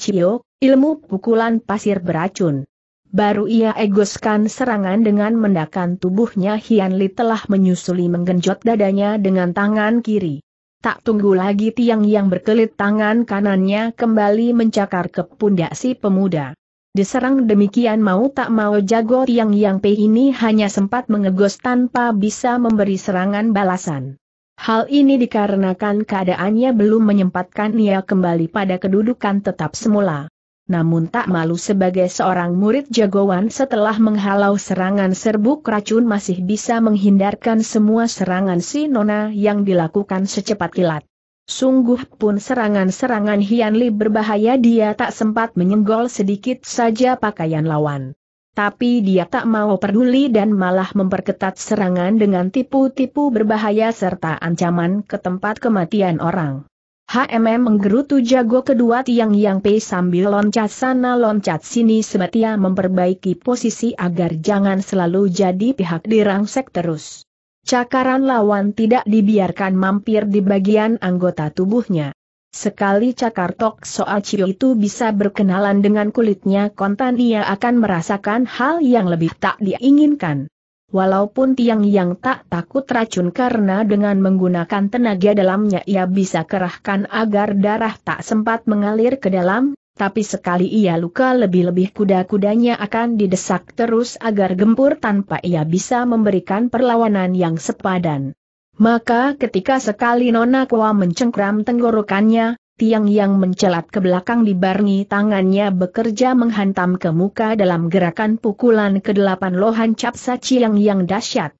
ilmu pukulan pasir beracun. Baru ia egoskan serangan dengan mendakan tubuhnya Hian Li telah menyusuli menggenjot dadanya dengan tangan kiri. Tak tunggu lagi tiang yang berkelit tangan kanannya kembali mencakar ke pundak si pemuda. Diserang demikian mau tak mau jago Tiang Yang Pei ini hanya sempat mengegos tanpa bisa memberi serangan balasan. Hal ini dikarenakan keadaannya belum menyempatkan ia kembali pada kedudukan tetap semula. Namun tak malu sebagai seorang murid jagoan setelah menghalau serangan serbuk racun masih bisa menghindarkan semua serangan si Nona yang dilakukan secepat kilat. Sungguh pun serangan-serangan Hian Li berbahaya dia tak sempat menyenggol sedikit saja pakaian lawan. Tapi dia tak mau peduli dan malah memperketat serangan dengan tipu-tipu berbahaya serta ancaman ke tempat kematian orang. HMM menggerutu jago kedua tiang yang Pei sambil loncat sana loncat sini sebetia memperbaiki posisi agar jangan selalu jadi pihak dirangsek terus. Cakaran lawan tidak dibiarkan mampir di bagian anggota tubuhnya. Sekali cakar Tok Soal Chiu itu bisa berkenalan dengan kulitnya kontan ia akan merasakan hal yang lebih tak diinginkan. Walaupun tiang yang tak takut racun karena dengan menggunakan tenaga dalamnya ia bisa kerahkan agar darah tak sempat mengalir ke dalam, tapi sekali ia luka lebih-lebih kuda-kudanya akan didesak terus agar gempur tanpa ia bisa memberikan perlawanan yang sepadan. Maka ketika sekali Nona Kua mencengkram tenggorokannya, tiang yang mencelat ke belakang dibarengi tangannya bekerja menghantam ke muka dalam gerakan pukulan kedelapan lohan capsa ciang yang dahsyat.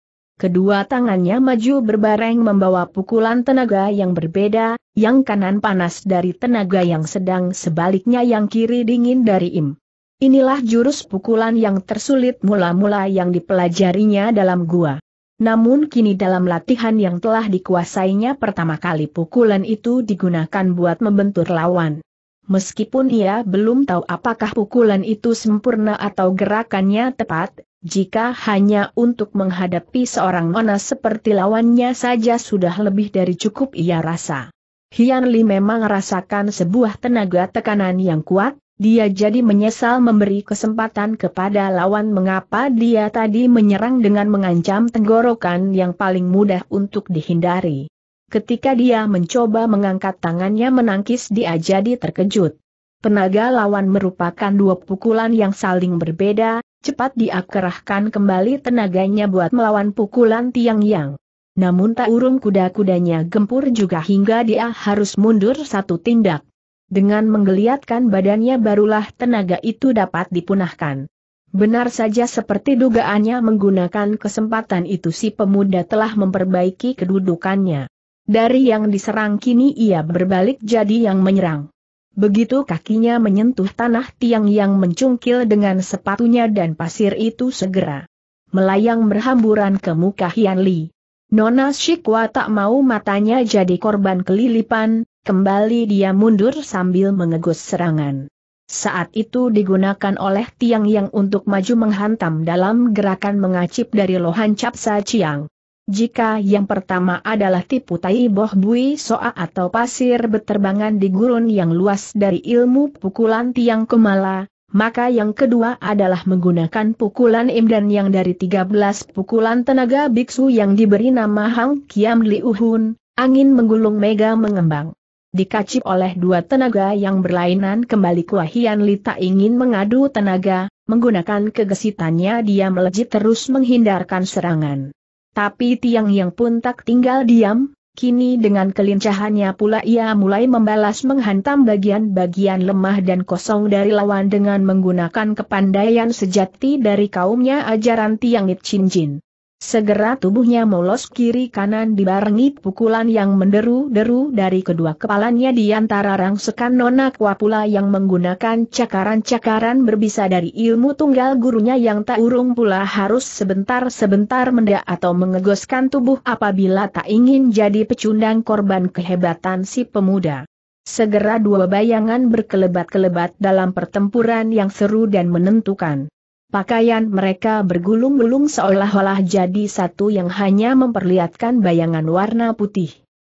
Kedua tangannya maju berbareng membawa pukulan tenaga yang berbeda, yang kanan panas dari tenaga yang sedang sebaliknya yang kiri dingin dari im. Inilah jurus pukulan yang tersulit mula-mula yang dipelajarinya dalam gua. Namun kini dalam latihan yang telah dikuasainya pertama kali pukulan itu digunakan buat membentur lawan. Meskipun ia belum tahu apakah pukulan itu sempurna atau gerakannya tepat, jika hanya untuk menghadapi seorang nona seperti lawannya saja sudah lebih dari cukup ia rasa. Hian Li memang rasakan sebuah tenaga tekanan yang kuat, dia jadi menyesal memberi kesempatan kepada lawan mengapa dia tadi menyerang dengan mengancam tenggorokan yang paling mudah untuk dihindari. Ketika dia mencoba mengangkat tangannya menangkis dia jadi terkejut. Penaga lawan merupakan dua pukulan yang saling berbeda, cepat dia kembali tenaganya buat melawan pukulan Tiang Yang. Namun tak urung kuda-kudanya gempur juga hingga dia harus mundur satu tindak. Dengan menggeliatkan badannya barulah tenaga itu dapat dipunahkan. Benar saja seperti dugaannya menggunakan kesempatan itu si pemuda telah memperbaiki kedudukannya. Dari yang diserang kini ia berbalik jadi yang menyerang. Begitu kakinya menyentuh tanah tiang yang mencungkil dengan sepatunya dan pasir itu segera melayang berhamburan ke muka Hian Li. Nona Shikwa tak mau matanya jadi korban kelilipan, kembali dia mundur sambil mengegus serangan. Saat itu digunakan oleh tiang yang untuk maju menghantam dalam gerakan mengacip dari lohan capsa Chiang. Jika yang pertama adalah tipu tai boh bui soa atau pasir beterbangan di gurun yang luas dari ilmu pukulan tiang kemala, maka yang kedua adalah menggunakan pukulan imdan yang dari 13 pukulan tenaga biksu yang diberi nama Hang Kiam Liuhun, angin menggulung mega mengembang. Dikacip oleh dua tenaga yang berlainan kembali Kuahian tak ingin mengadu tenaga, menggunakan kegesitannya dia melejit terus menghindarkan serangan. Tapi Tiang Yang pun tak tinggal diam, kini dengan kelincahannya pula ia mulai membalas menghantam bagian-bagian lemah dan kosong dari lawan dengan menggunakan kepandaian sejati dari kaumnya ajaran Tiang It Chin Jin. Segera tubuhnya molos kiri kanan dibarengi pukulan yang menderu-deru dari kedua kepalanya di antara rangsekan nona kuapula yang menggunakan cakaran-cakaran berbisa dari ilmu tunggal gurunya yang tak urung pula harus sebentar-sebentar mendak atau mengegoskan tubuh apabila tak ingin jadi pecundang korban kehebatan si pemuda. Segera dua bayangan berkelebat-kelebat dalam pertempuran yang seru dan menentukan. Pakaian mereka bergulung-gulung seolah-olah jadi satu yang hanya memperlihatkan bayangan warna putih.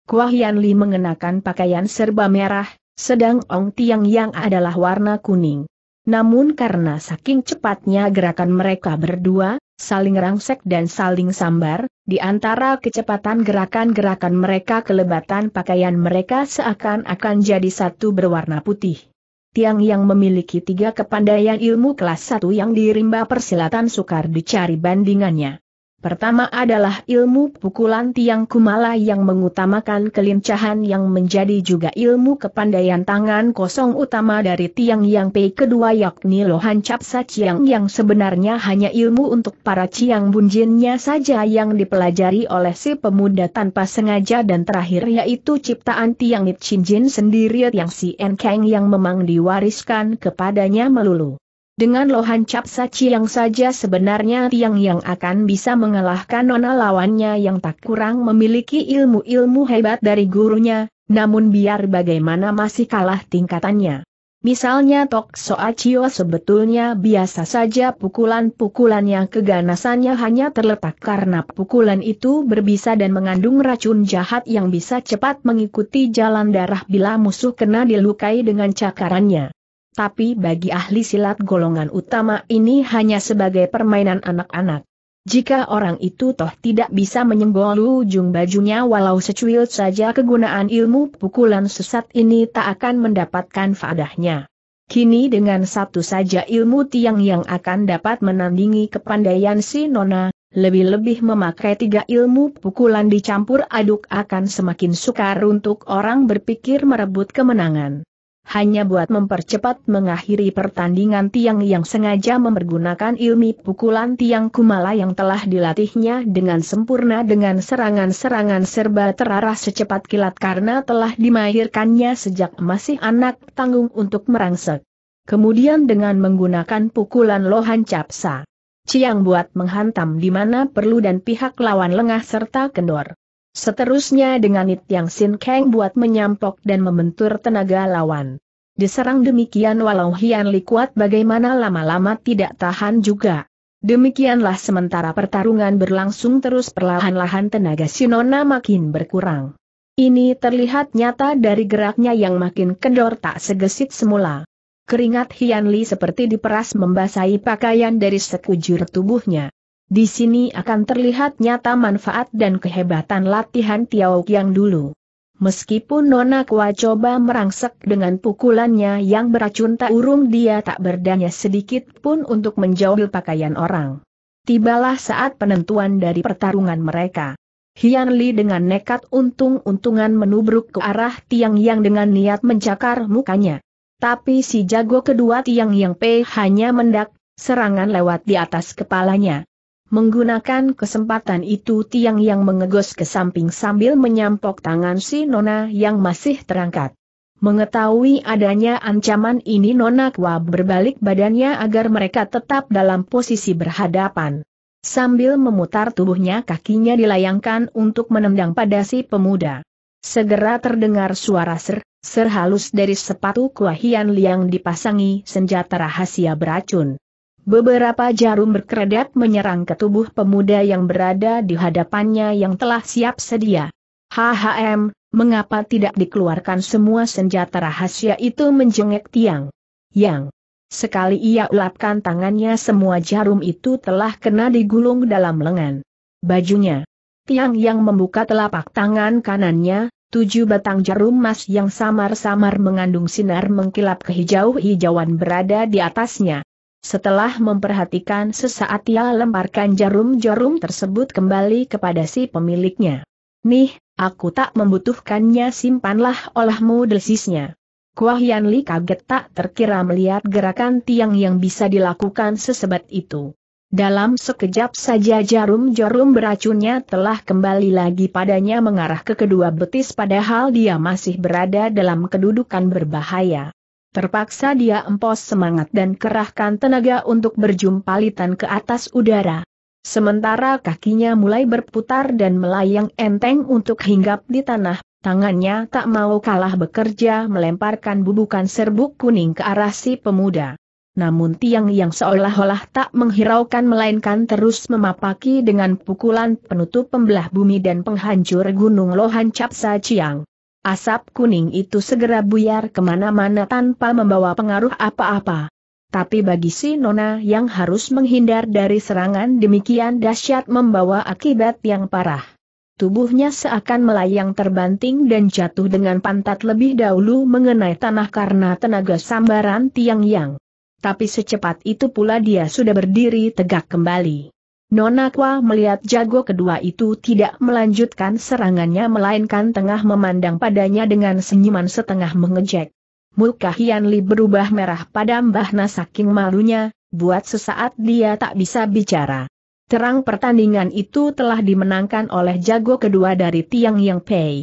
Kuah Yan Li mengenakan pakaian serba merah, sedang Ong Tiang yang adalah warna kuning. Namun karena saking cepatnya gerakan mereka berdua, saling rangsek dan saling sambar, di antara kecepatan gerakan-gerakan mereka kelebatan pakaian mereka seakan-akan jadi satu berwarna putih. Tiang yang memiliki tiga kepandaian ilmu kelas satu yang dirimba persilatan sukar dicari bandingannya. Pertama adalah ilmu pukulan tiang kumala yang mengutamakan kelincahan yang menjadi juga ilmu kepandaian tangan kosong utama dari tiang yang Pei kedua yakni Lohan Capsa Ciang yang sebenarnya hanya ilmu untuk para Ciang Bunjinnya saja yang dipelajari oleh si pemuda tanpa sengaja dan terakhir yaitu ciptaan tiang It sendiri yang si En yang memang diwariskan kepadanya melulu. Dengan lohan cap saci yang saja sebenarnya tiang yang akan bisa mengalahkan nona lawannya yang tak kurang memiliki ilmu-ilmu hebat dari gurunya, namun biar bagaimana masih kalah tingkatannya. Misalnya Tok Soachio sebetulnya biasa saja pukulan pukulannya keganasannya hanya terletak karena pukulan itu berbisa dan mengandung racun jahat yang bisa cepat mengikuti jalan darah bila musuh kena dilukai dengan cakarannya tapi bagi ahli silat golongan utama ini hanya sebagai permainan anak-anak. Jika orang itu toh tidak bisa menyenggol ujung bajunya walau secuil saja kegunaan ilmu pukulan sesat ini tak akan mendapatkan faedahnya. Kini dengan satu saja ilmu tiang yang akan dapat menandingi kepandaian si Nona, lebih-lebih memakai tiga ilmu pukulan dicampur aduk akan semakin sukar untuk orang berpikir merebut kemenangan hanya buat mempercepat mengakhiri pertandingan tiang yang sengaja mempergunakan ilmu pukulan tiang kumala yang telah dilatihnya dengan sempurna dengan serangan-serangan serba terarah secepat kilat karena telah dimahirkannya sejak masih anak tanggung untuk merangsek. Kemudian dengan menggunakan pukulan lohan capsa. Ciang buat menghantam di mana perlu dan pihak lawan lengah serta kendor. Seterusnya dengan It Yang Sin Kang buat menyampok dan membentur tenaga lawan. Diserang demikian walau Hian Li kuat bagaimana lama-lama tidak tahan juga. Demikianlah sementara pertarungan berlangsung terus perlahan-lahan tenaga Sinona makin berkurang. Ini terlihat nyata dari geraknya yang makin kendor tak segesit semula. Keringat Hian Li seperti diperas membasahi pakaian dari sekujur tubuhnya. Di sini akan terlihat nyata manfaat dan kehebatan latihan Tiao yang dulu. Meskipun Nona Kua coba merangsek dengan pukulannya yang beracun tak urung dia tak berdaya sedikit pun untuk menjauhi pakaian orang. Tibalah saat penentuan dari pertarungan mereka. Hian Li dengan nekat untung-untungan menubruk ke arah Tiang Yang dengan niat mencakar mukanya. Tapi si jago kedua Tiang Yang P hanya mendak, serangan lewat di atas kepalanya. Menggunakan kesempatan itu tiang yang mengegos ke samping sambil menyampok tangan si Nona yang masih terangkat. Mengetahui adanya ancaman ini Nona Kwa berbalik badannya agar mereka tetap dalam posisi berhadapan. Sambil memutar tubuhnya kakinya dilayangkan untuk menendang pada si pemuda. Segera terdengar suara ser, ser halus dari sepatu Kwa Hian Liang dipasangi senjata rahasia beracun. Beberapa jarum berkeredat menyerang ke tubuh pemuda yang berada di hadapannya yang telah siap sedia. HHM, mengapa tidak dikeluarkan semua senjata rahasia itu menjengek tiang? Yang sekali ia ulapkan tangannya semua jarum itu telah kena digulung dalam lengan. Bajunya. Tiang yang membuka telapak tangan kanannya, tujuh batang jarum emas yang samar-samar mengandung sinar mengkilap kehijau-hijauan berada di atasnya. Setelah memperhatikan sesaat ia lemparkan jarum-jarum tersebut kembali kepada si pemiliknya. Nih, aku tak membutuhkannya simpanlah olahmu desisnya. Yan Li kaget tak terkira melihat gerakan tiang yang bisa dilakukan sesebat itu. Dalam sekejap saja jarum-jarum beracunnya telah kembali lagi padanya mengarah ke kedua betis padahal dia masih berada dalam kedudukan berbahaya. Terpaksa dia empos semangat dan kerahkan tenaga untuk berjumpalitan ke atas udara. Sementara kakinya mulai berputar dan melayang enteng untuk hinggap di tanah, tangannya tak mau kalah bekerja melemparkan bubukan serbuk kuning ke arah si pemuda. Namun tiang yang seolah-olah tak menghiraukan melainkan terus memapaki dengan pukulan penutup pembelah bumi dan penghancur gunung Lohan Capsa Chiang. Asap kuning itu segera buyar kemana-mana tanpa membawa pengaruh apa-apa. Tapi bagi si Nona yang harus menghindar dari serangan demikian dahsyat membawa akibat yang parah. Tubuhnya seakan melayang terbanting dan jatuh dengan pantat lebih dahulu mengenai tanah karena tenaga sambaran tiang yang. Tapi secepat itu pula dia sudah berdiri tegak kembali. Nonakwa melihat jago kedua itu tidak melanjutkan serangannya melainkan tengah memandang padanya dengan senyuman setengah mengejek. Muka Hian Li berubah merah padam bahna saking malunya, buat sesaat dia tak bisa bicara. Terang pertandingan itu telah dimenangkan oleh jago kedua dari Tiang Yang Pei.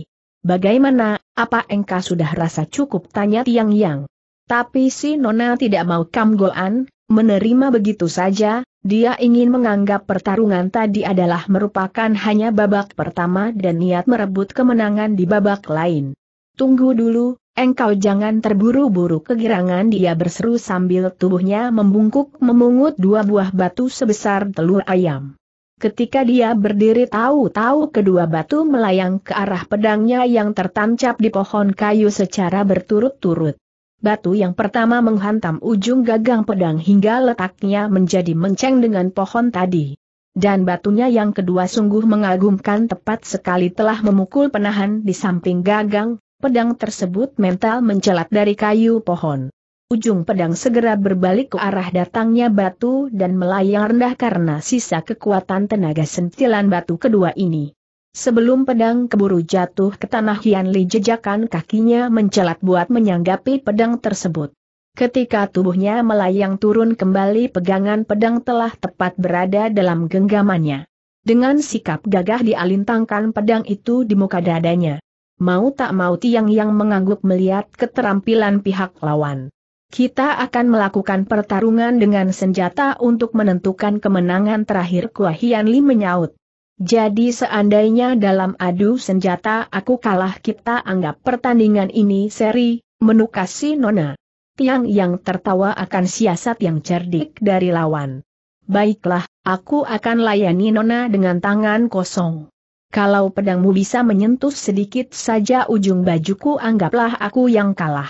Bagaimana, apa engkau sudah rasa cukup tanya Tiang Yang? Tapi si Nona tidak mau kamgoan, menerima begitu saja, dia ingin menganggap pertarungan tadi adalah merupakan hanya babak pertama dan niat merebut kemenangan di babak lain. Tunggu dulu, engkau jangan terburu-buru kegirangan dia berseru sambil tubuhnya membungkuk memungut dua buah batu sebesar telur ayam. Ketika dia berdiri tahu-tahu kedua batu melayang ke arah pedangnya yang tertancap di pohon kayu secara berturut-turut. Batu yang pertama menghantam ujung gagang pedang hingga letaknya menjadi menceng dengan pohon tadi. Dan batunya yang kedua sungguh mengagumkan tepat sekali telah memukul penahan di samping gagang, pedang tersebut mental mencelat dari kayu pohon. Ujung pedang segera berbalik ke arah datangnya batu dan melayang rendah karena sisa kekuatan tenaga sentilan batu kedua ini. Sebelum pedang keburu jatuh ke tanah Hian Li jejakan kakinya mencelat buat menyanggapi pedang tersebut. Ketika tubuhnya melayang turun kembali pegangan pedang telah tepat berada dalam genggamannya. Dengan sikap gagah dialintangkan pedang itu di muka dadanya. Mau tak mau tiang yang mengangguk melihat keterampilan pihak lawan. Kita akan melakukan pertarungan dengan senjata untuk menentukan kemenangan terakhir Kua Hian Li menyaut. Jadi seandainya dalam adu senjata aku kalah kita anggap pertandingan ini seri, Menukasi Nona. Tiang yang tertawa akan siasat yang cerdik dari lawan. Baiklah, aku akan layani Nona dengan tangan kosong. Kalau pedangmu bisa menyentuh sedikit saja ujung bajuku anggaplah aku yang kalah.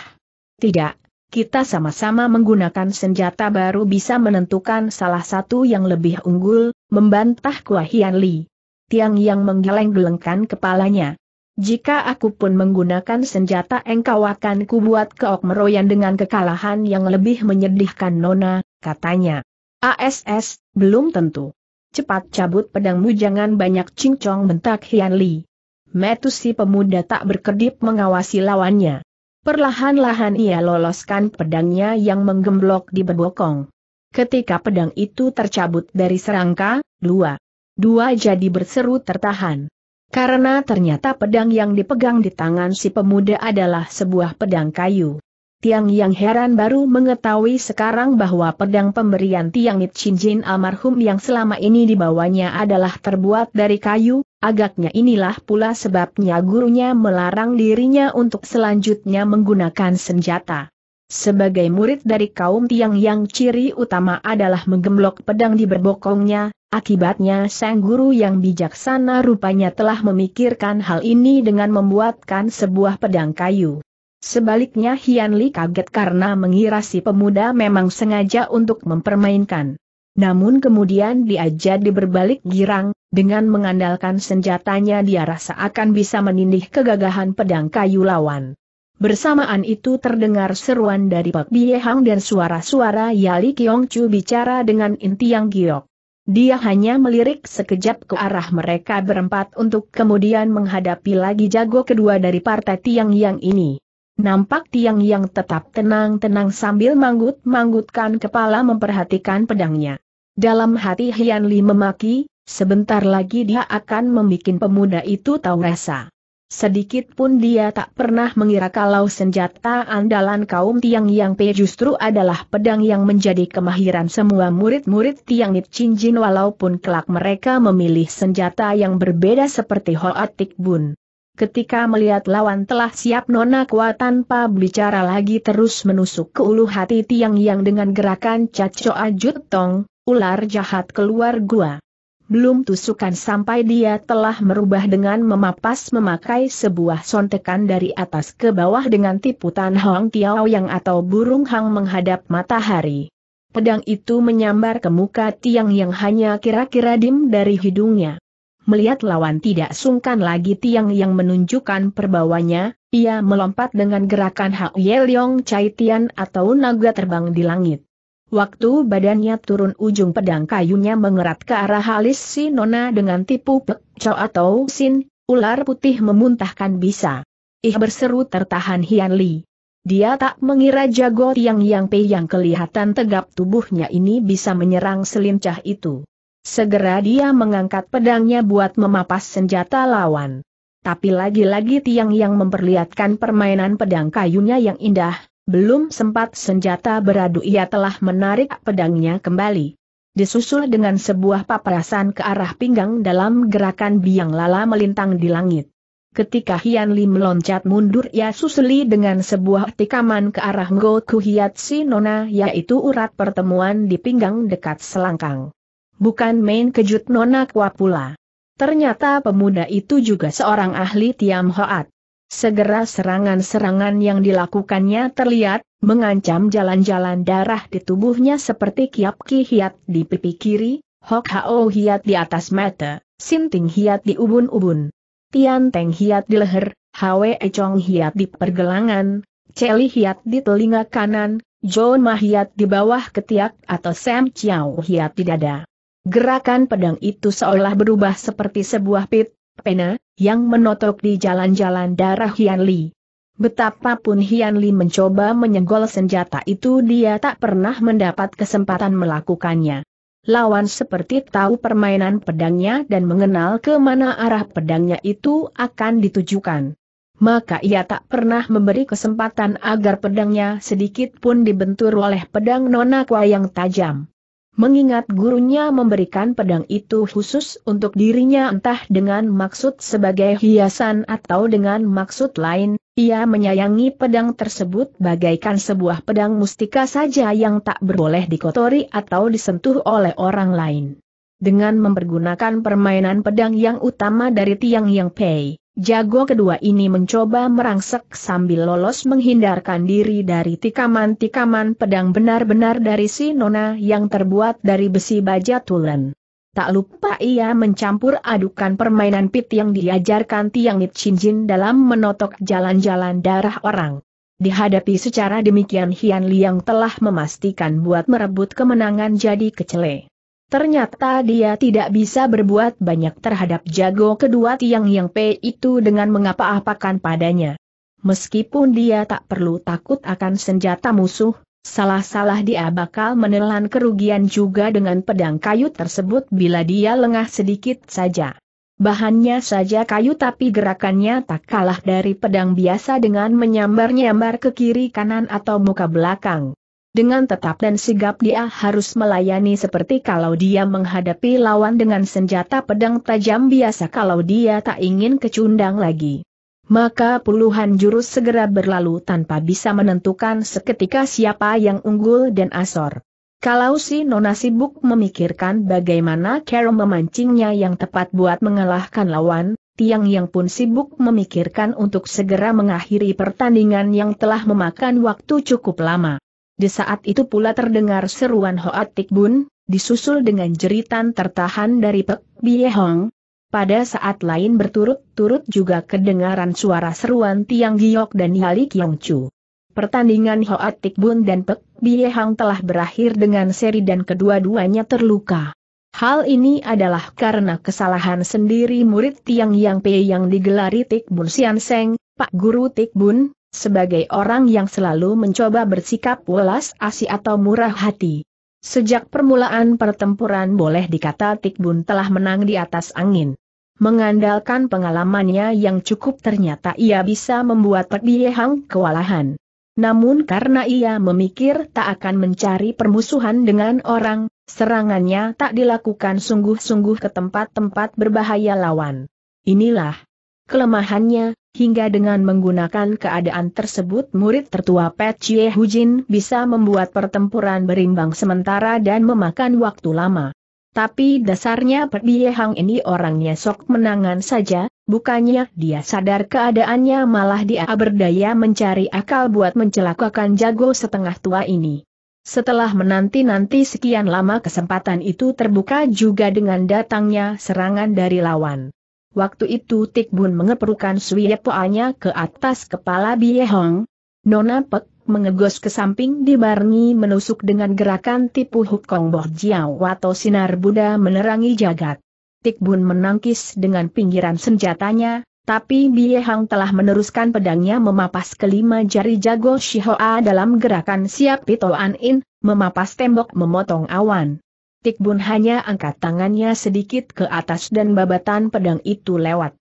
Tidak, kita sama-sama menggunakan senjata baru bisa menentukan salah satu yang lebih unggul, membantah Kuahian Li tiang yang menggeleng-gelengkan kepalanya. Jika aku pun menggunakan senjata engkau akan kubuat keok meroyan dengan kekalahan yang lebih menyedihkan Nona, katanya. ASS, belum tentu. Cepat cabut pedangmu jangan banyak cincong bentak Hian Li. Metusi si pemuda tak berkedip mengawasi lawannya. Perlahan-lahan ia loloskan pedangnya yang menggemblok di bebokong. Ketika pedang itu tercabut dari serangka, dua dua jadi berseru tertahan. Karena ternyata pedang yang dipegang di tangan si pemuda adalah sebuah pedang kayu. Tiang yang heran baru mengetahui sekarang bahwa pedang pemberian Tiang Nitchinjin almarhum yang selama ini dibawanya adalah terbuat dari kayu, agaknya inilah pula sebabnya gurunya melarang dirinya untuk selanjutnya menggunakan senjata. Sebagai murid dari kaum Tiang yang ciri utama adalah menggemblok pedang di berbokongnya, akibatnya sang guru yang bijaksana rupanya telah memikirkan hal ini dengan membuatkan sebuah pedang kayu. Sebaliknya Hian Li kaget karena mengira si pemuda memang sengaja untuk mempermainkan. Namun kemudian dia jadi berbalik girang, dengan mengandalkan senjatanya dia rasa akan bisa menindih kegagahan pedang kayu lawan. Bersamaan itu terdengar seruan dari Pak Bie Hang dan suara-suara Yali Kiong Chu bicara dengan Inti Yang Giok. Dia hanya melirik sekejap ke arah mereka berempat untuk kemudian menghadapi lagi jago kedua dari partai Tiang Yang ini. Nampak Tiang Yang tetap tenang-tenang sambil manggut-manggutkan kepala memperhatikan pedangnya. Dalam hati Hian Li memaki, sebentar lagi dia akan membuat pemuda itu tahu rasa. Sedikit pun dia tak pernah mengira kalau senjata andalan kaum Tiang Yang Pe justru adalah pedang yang menjadi kemahiran semua murid-murid Tiang Nip Cinjin walaupun kelak mereka memilih senjata yang berbeda seperti Hoatik Bun. Ketika melihat lawan telah siap Nona kuat tanpa bicara lagi terus menusuk ke ulu hati Tiang Yang dengan gerakan caco ajut tong, ular jahat keluar gua belum tusukan sampai dia telah merubah dengan memapas memakai sebuah sontekan dari atas ke bawah dengan tiputan Hong Tiao yang atau burung hang menghadap matahari. Pedang itu menyambar ke muka Tiang yang hanya kira-kira dim dari hidungnya. Melihat lawan tidak sungkan lagi Tiang yang menunjukkan perbawanya, ia melompat dengan gerakan Hak Yeliong Chai Tian atau naga terbang di langit. Waktu badannya turun ujung pedang kayunya mengerat ke arah alis si Nona dengan tipu pek, atau sin, ular putih memuntahkan bisa. Ih berseru tertahan Hian Li. Dia tak mengira jago Tiang Yang Pei yang kelihatan tegap tubuhnya ini bisa menyerang selincah itu. Segera dia mengangkat pedangnya buat memapas senjata lawan. Tapi lagi-lagi Tiang Yang memperlihatkan permainan pedang kayunya yang indah, belum sempat senjata beradu ia telah menarik pedangnya kembali. Disusul dengan sebuah paparasan ke arah pinggang dalam gerakan biang lala melintang di langit. Ketika Hian Lim meloncat mundur ia susuli dengan sebuah tikaman ke arah Kuhiat si Nona yaitu urat pertemuan di pinggang dekat selangkang. Bukan main kejut Nona Kua pula. Ternyata pemuda itu juga seorang ahli Tiam Hoat. Segera serangan-serangan yang dilakukannya terlihat, mengancam jalan-jalan darah di tubuhnya seperti kiap hiat di pipi kiri, hok hao hiat di atas mata, sinting hiat di ubun-ubun. Tian Teng hiat di leher, hawe Chong hiat di pergelangan, Celi hiat di telinga kanan, John Mahiat di bawah ketiak atau Sam Chiao hiat di dada. Gerakan pedang itu seolah berubah seperti sebuah pit, pena, yang menotok di jalan-jalan darah Hian Li. Betapapun Hian Li mencoba menyenggol senjata itu dia tak pernah mendapat kesempatan melakukannya. Lawan seperti tahu permainan pedangnya dan mengenal ke mana arah pedangnya itu akan ditujukan. Maka ia tak pernah memberi kesempatan agar pedangnya sedikit pun dibentur oleh pedang Nona Kua yang tajam. Mengingat gurunya memberikan pedang itu khusus untuk dirinya entah dengan maksud sebagai hiasan atau dengan maksud lain, ia menyayangi pedang tersebut bagaikan sebuah pedang mustika saja yang tak berboleh dikotori atau disentuh oleh orang lain. Dengan mempergunakan permainan pedang yang utama dari Tiang Yang Pei, Jago kedua ini mencoba merangsek sambil lolos menghindarkan diri dari tikaman-tikaman pedang benar-benar dari si nona yang terbuat dari besi baja tulen. Tak lupa ia mencampur adukan permainan pit yang diajarkan Tiang Nit Shinjin dalam menotok jalan-jalan darah orang. Dihadapi secara demikian Hian Liang telah memastikan buat merebut kemenangan jadi kecele. Ternyata dia tidak bisa berbuat banyak terhadap jago kedua tiang yang P itu dengan mengapa-apakan padanya. Meskipun dia tak perlu takut akan senjata musuh, salah-salah dia bakal menelan kerugian juga dengan pedang kayu tersebut bila dia lengah sedikit saja. Bahannya saja kayu tapi gerakannya tak kalah dari pedang biasa dengan menyambar-nyambar ke kiri kanan atau muka belakang. Dengan tetap dan sigap dia harus melayani seperti kalau dia menghadapi lawan dengan senjata pedang tajam biasa kalau dia tak ingin kecundang lagi. Maka puluhan jurus segera berlalu tanpa bisa menentukan seketika siapa yang unggul dan asor. Kalau si Nona sibuk memikirkan bagaimana Carol memancingnya yang tepat buat mengalahkan lawan, Tiang Yang pun sibuk memikirkan untuk segera mengakhiri pertandingan yang telah memakan waktu cukup lama. Di saat itu pula terdengar seruan Hoat Tik Bun, disusul dengan jeritan tertahan dari Pek Hong. Pada saat lain berturut-turut juga kedengaran suara seruan Tiang Giok dan Yali Kiong Chu. Pertandingan Hoat Tik Bun dan Pek Hong telah berakhir dengan seri dan kedua-duanya terluka. Hal ini adalah karena kesalahan sendiri murid Tiang Yang Pei yang digelari Tik Bun Sian Seng, Pak Guru Tik Bun, sebagai orang yang selalu mencoba bersikap welas asih atau murah hati. Sejak permulaan pertempuran boleh dikata Tikbun telah menang di atas angin. Mengandalkan pengalamannya yang cukup ternyata ia bisa membuat Pek Hang kewalahan. Namun karena ia memikir tak akan mencari permusuhan dengan orang, serangannya tak dilakukan sungguh-sungguh ke tempat-tempat berbahaya lawan. Inilah kelemahannya, Hingga dengan menggunakan keadaan tersebut murid tertua Pet Chie Hujin bisa membuat pertempuran berimbang sementara dan memakan waktu lama. Tapi dasarnya Pet Chie Hang ini orangnya sok menangan saja, bukannya dia sadar keadaannya malah dia berdaya mencari akal buat mencelakakan jago setengah tua ini. Setelah menanti-nanti sekian lama kesempatan itu terbuka juga dengan datangnya serangan dari lawan. Waktu itu Tik Bun mengeperukan Suye Poanya ke atas kepala Bie Hong. Nona Pek mengegos ke samping dibarengi menusuk dengan gerakan tipu hukong boh jiao atau sinar Buddha menerangi jagat. Tik Bun menangkis dengan pinggiran senjatanya, tapi Bie Hong telah meneruskan pedangnya memapas kelima jari jago Shihoa dalam gerakan siap pitoan in, memapas tembok memotong awan. Tik Bun hanya angkat tangannya sedikit ke atas dan babatan pedang itu lewat.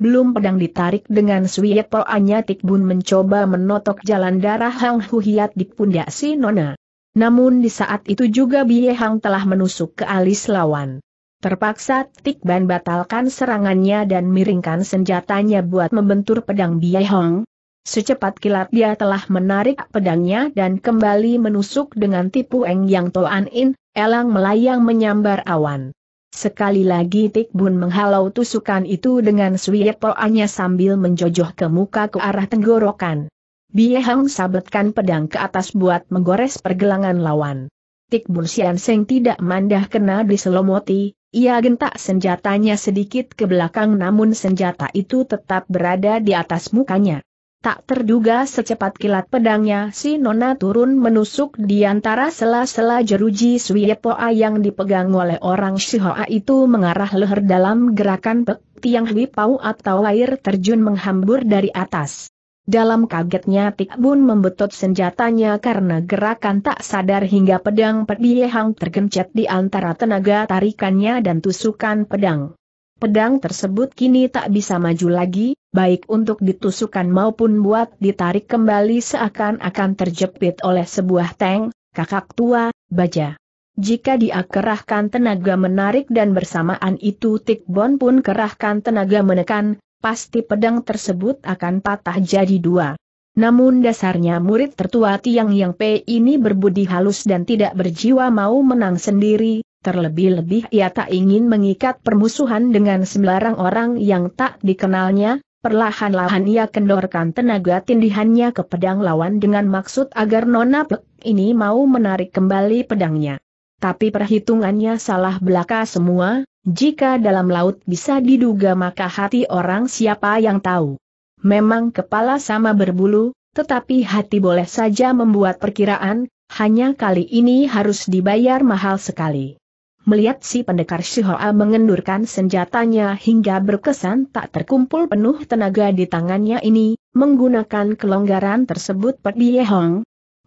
Belum pedang ditarik dengan suyek Tik Bun mencoba menotok jalan darah Hang Huhiat di pundak si Nona. Namun di saat itu juga Bie Hang telah menusuk ke alis lawan. Terpaksa Tik Ban batalkan serangannya dan miringkan senjatanya buat membentur pedang Bie Hang. Secepat kilat dia telah menarik pedangnya dan kembali menusuk dengan tipu Eng Yang Toan In, elang melayang menyambar awan. Sekali lagi Tik Bun menghalau tusukan itu dengan swiepoannya sambil menjojoh ke muka ke arah tenggorokan. Bie Hang sabetkan pedang ke atas buat menggores pergelangan lawan. Tik Bun Sian Seng tidak mandah kena diselomoti, ia gentak senjatanya sedikit ke belakang namun senjata itu tetap berada di atas mukanya. Tak terduga secepat kilat pedangnya si Nona turun menusuk di antara sela-sela jeruji Suyepoa yang dipegang oleh orang Shihoa itu mengarah leher dalam gerakan pek tiang Hui atau air terjun menghambur dari atas. Dalam kagetnya Tik Bun membetot senjatanya karena gerakan tak sadar hingga pedang Pedie tergencet di antara tenaga tarikannya dan tusukan pedang pedang tersebut kini tak bisa maju lagi, baik untuk ditusukan maupun buat ditarik kembali seakan-akan terjepit oleh sebuah tank, kakak tua, baja. Jika dia kerahkan tenaga menarik dan bersamaan itu Tikbon pun kerahkan tenaga menekan, pasti pedang tersebut akan patah jadi dua. Namun dasarnya murid tertua Tiang Yang P ini berbudi halus dan tidak berjiwa mau menang sendiri, Terlebih-lebih ia tak ingin mengikat permusuhan dengan sembarang orang yang tak dikenalnya, perlahan-lahan ia kendorkan tenaga tindihannya ke pedang lawan dengan maksud agar Nona Pek ini mau menarik kembali pedangnya. Tapi perhitungannya salah belaka semua, jika dalam laut bisa diduga maka hati orang siapa yang tahu. Memang kepala sama berbulu, tetapi hati boleh saja membuat perkiraan, hanya kali ini harus dibayar mahal sekali melihat si pendekar Shihoa mengendurkan senjatanya hingga berkesan tak terkumpul penuh tenaga di tangannya ini, menggunakan kelonggaran tersebut Pedi Hong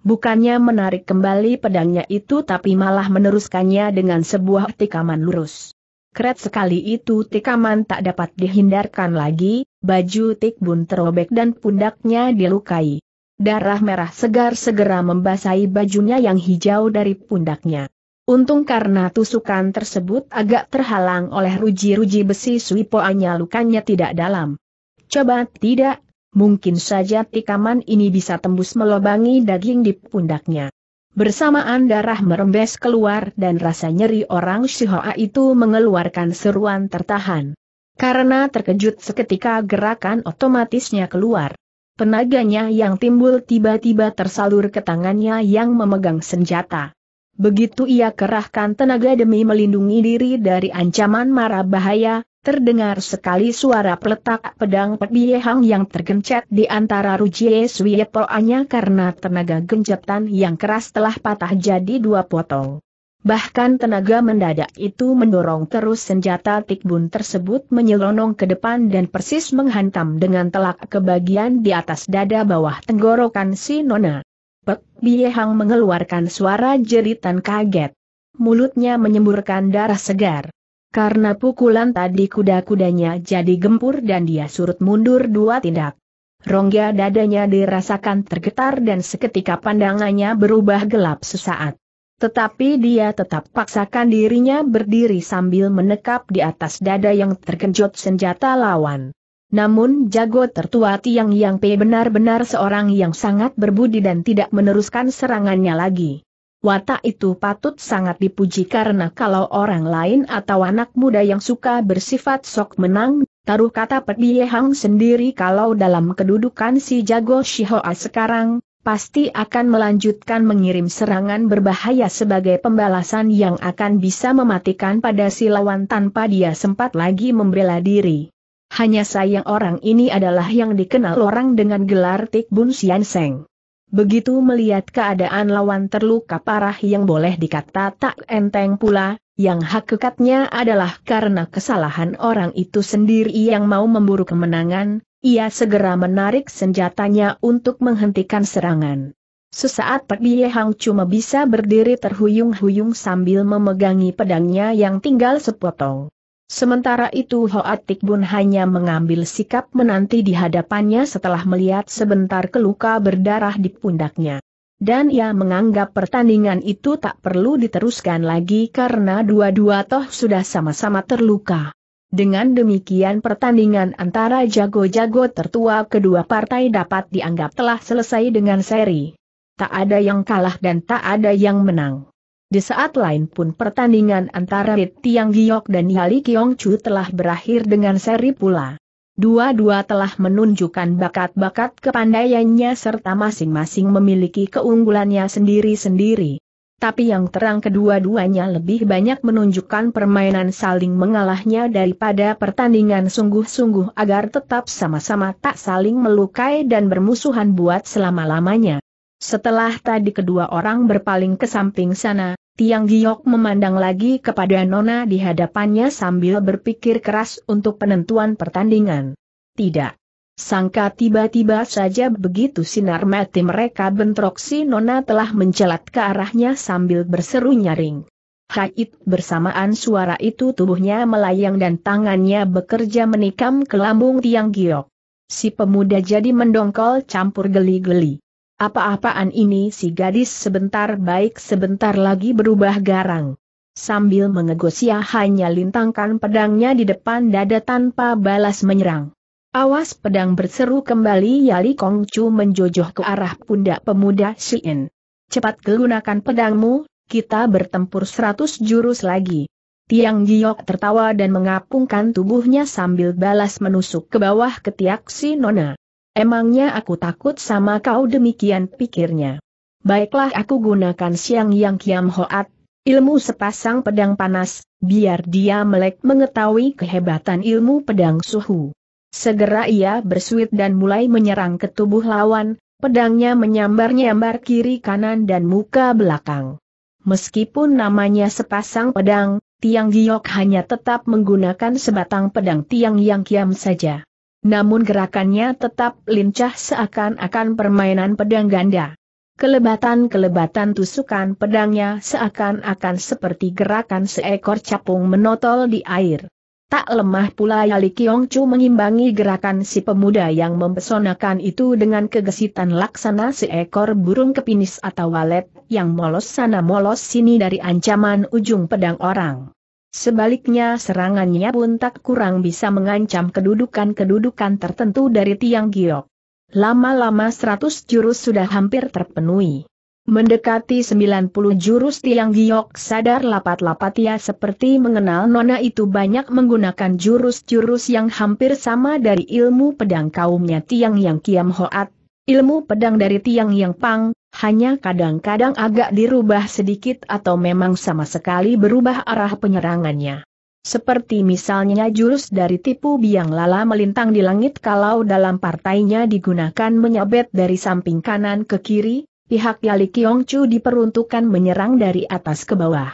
Bukannya menarik kembali pedangnya itu tapi malah meneruskannya dengan sebuah tikaman lurus. Keret sekali itu tikaman tak dapat dihindarkan lagi, baju Tikbun terobek dan pundaknya dilukai. Darah merah segar segera membasahi bajunya yang hijau dari pundaknya. Untung karena tusukan tersebut agak terhalang oleh ruji-ruji besi suipoanya lukanya tidak dalam. Coba tidak, mungkin saja tikaman ini bisa tembus melobangi daging di pundaknya. Bersamaan darah merembes keluar dan rasa nyeri orang Shihoa itu mengeluarkan seruan tertahan. Karena terkejut seketika gerakan otomatisnya keluar. Tenaganya yang timbul tiba-tiba tersalur ke tangannya yang memegang senjata. Begitu ia kerahkan tenaga demi melindungi diri dari ancaman mara bahaya, terdengar sekali suara peletak pedang Pediehang yang tergencet di antara Rujie Suyepoanya karena tenaga gencetan yang keras telah patah jadi dua potong. Bahkan tenaga mendadak itu mendorong terus senjata tikbun tersebut menyelonong ke depan dan persis menghantam dengan telak ke bagian di atas dada bawah tenggorokan si Nona. Pek hang mengeluarkan suara jeritan kaget. Mulutnya menyemburkan darah segar. Karena pukulan tadi kuda-kudanya jadi gempur dan dia surut mundur dua tindak. Rongga dadanya dirasakan tergetar dan seketika pandangannya berubah gelap sesaat. Tetapi dia tetap paksakan dirinya berdiri sambil menekap di atas dada yang tergenjot senjata lawan. Namun jago tertua Tiang Yang Pei benar-benar seorang yang sangat berbudi dan tidak meneruskan serangannya lagi. Watak itu patut sangat dipuji karena kalau orang lain atau anak muda yang suka bersifat sok menang, taruh kata Pei Hang sendiri kalau dalam kedudukan si jago Shihoa sekarang, pasti akan melanjutkan mengirim serangan berbahaya sebagai pembalasan yang akan bisa mematikan pada si lawan tanpa dia sempat lagi membela diri hanya sayang orang ini adalah yang dikenal orang dengan gelar Tik Bun Sian Seng. Begitu melihat keadaan lawan terluka parah yang boleh dikata tak enteng pula, yang hakikatnya adalah karena kesalahan orang itu sendiri yang mau memburu kemenangan, ia segera menarik senjatanya untuk menghentikan serangan. Sesaat Pek Hang cuma bisa berdiri terhuyung-huyung sambil memegangi pedangnya yang tinggal sepotong. Sementara itu Hoatik pun Bun hanya mengambil sikap menanti di hadapannya setelah melihat sebentar keluka berdarah di pundaknya. Dan ia menganggap pertandingan itu tak perlu diteruskan lagi karena dua-dua toh sudah sama-sama terluka. Dengan demikian pertandingan antara jago-jago tertua kedua partai dapat dianggap telah selesai dengan seri. Tak ada yang kalah dan tak ada yang menang. Di saat lain pun pertandingan antara Rit Tiang Giok dan Yali Kiong Chu telah berakhir dengan seri pula. Dua-dua telah menunjukkan bakat-bakat kepandaiannya serta masing-masing memiliki keunggulannya sendiri-sendiri. Tapi yang terang kedua-duanya lebih banyak menunjukkan permainan saling mengalahnya daripada pertandingan sungguh-sungguh agar tetap sama-sama tak saling melukai dan bermusuhan buat selama-lamanya. Setelah tadi kedua orang berpaling ke samping sana, Tiang Giok memandang lagi kepada Nona di hadapannya sambil berpikir keras untuk penentuan pertandingan. Tidak. Sangka tiba-tiba saja begitu sinar mati mereka bentrok si Nona telah mencelat ke arahnya sambil berseru nyaring. Haid bersamaan suara itu tubuhnya melayang dan tangannya bekerja menikam ke lambung Tiang Giok. Si pemuda jadi mendongkol campur geli-geli. Apa-apaan ini si gadis sebentar baik sebentar lagi berubah garang. Sambil mengegosia hanya lintangkan pedangnya di depan dada tanpa balas menyerang. Awas pedang berseru kembali Yali Kongcu menjojoh ke arah pundak pemuda Shien. Cepat gunakan pedangmu, kita bertempur seratus jurus lagi. Tiang Giok tertawa dan mengapungkan tubuhnya sambil balas menusuk ke bawah ketiak si Nona. Emangnya aku takut sama kau demikian pikirnya. Baiklah aku gunakan siang yang kiam hoat, ilmu sepasang pedang panas, biar dia melek mengetahui kehebatan ilmu pedang suhu. Segera ia bersuit dan mulai menyerang ke tubuh lawan, pedangnya menyambar-nyambar kiri kanan dan muka belakang. Meskipun namanya sepasang pedang, Tiang Giok hanya tetap menggunakan sebatang pedang Tiang Yang Kiam saja. Namun gerakannya tetap lincah seakan-akan permainan pedang ganda. Kelebatan-kelebatan tusukan pedangnya seakan-akan seperti gerakan seekor capung menotol di air. Tak lemah pula Yali Kiong Chu mengimbangi gerakan si pemuda yang mempesonakan itu dengan kegesitan laksana seekor burung kepinis atau walet yang molos sana molos sini dari ancaman ujung pedang orang. Sebaliknya serangannya pun tak kurang bisa mengancam kedudukan-kedudukan tertentu dari tiang giok. Lama-lama seratus jurus sudah hampir terpenuhi. Mendekati sembilan puluh jurus tiang giok sadar lapat-lapat ia seperti mengenal nona itu banyak menggunakan jurus-jurus yang hampir sama dari ilmu pedang kaumnya tiang yang kiam hoat, ilmu pedang dari tiang yang pang, hanya kadang-kadang agak dirubah sedikit atau memang sama sekali berubah arah penyerangannya. Seperti misalnya jurus dari tipu biang lala melintang di langit kalau dalam partainya digunakan menyabet dari samping kanan ke kiri, pihak Yali Kiongcu diperuntukkan menyerang dari atas ke bawah.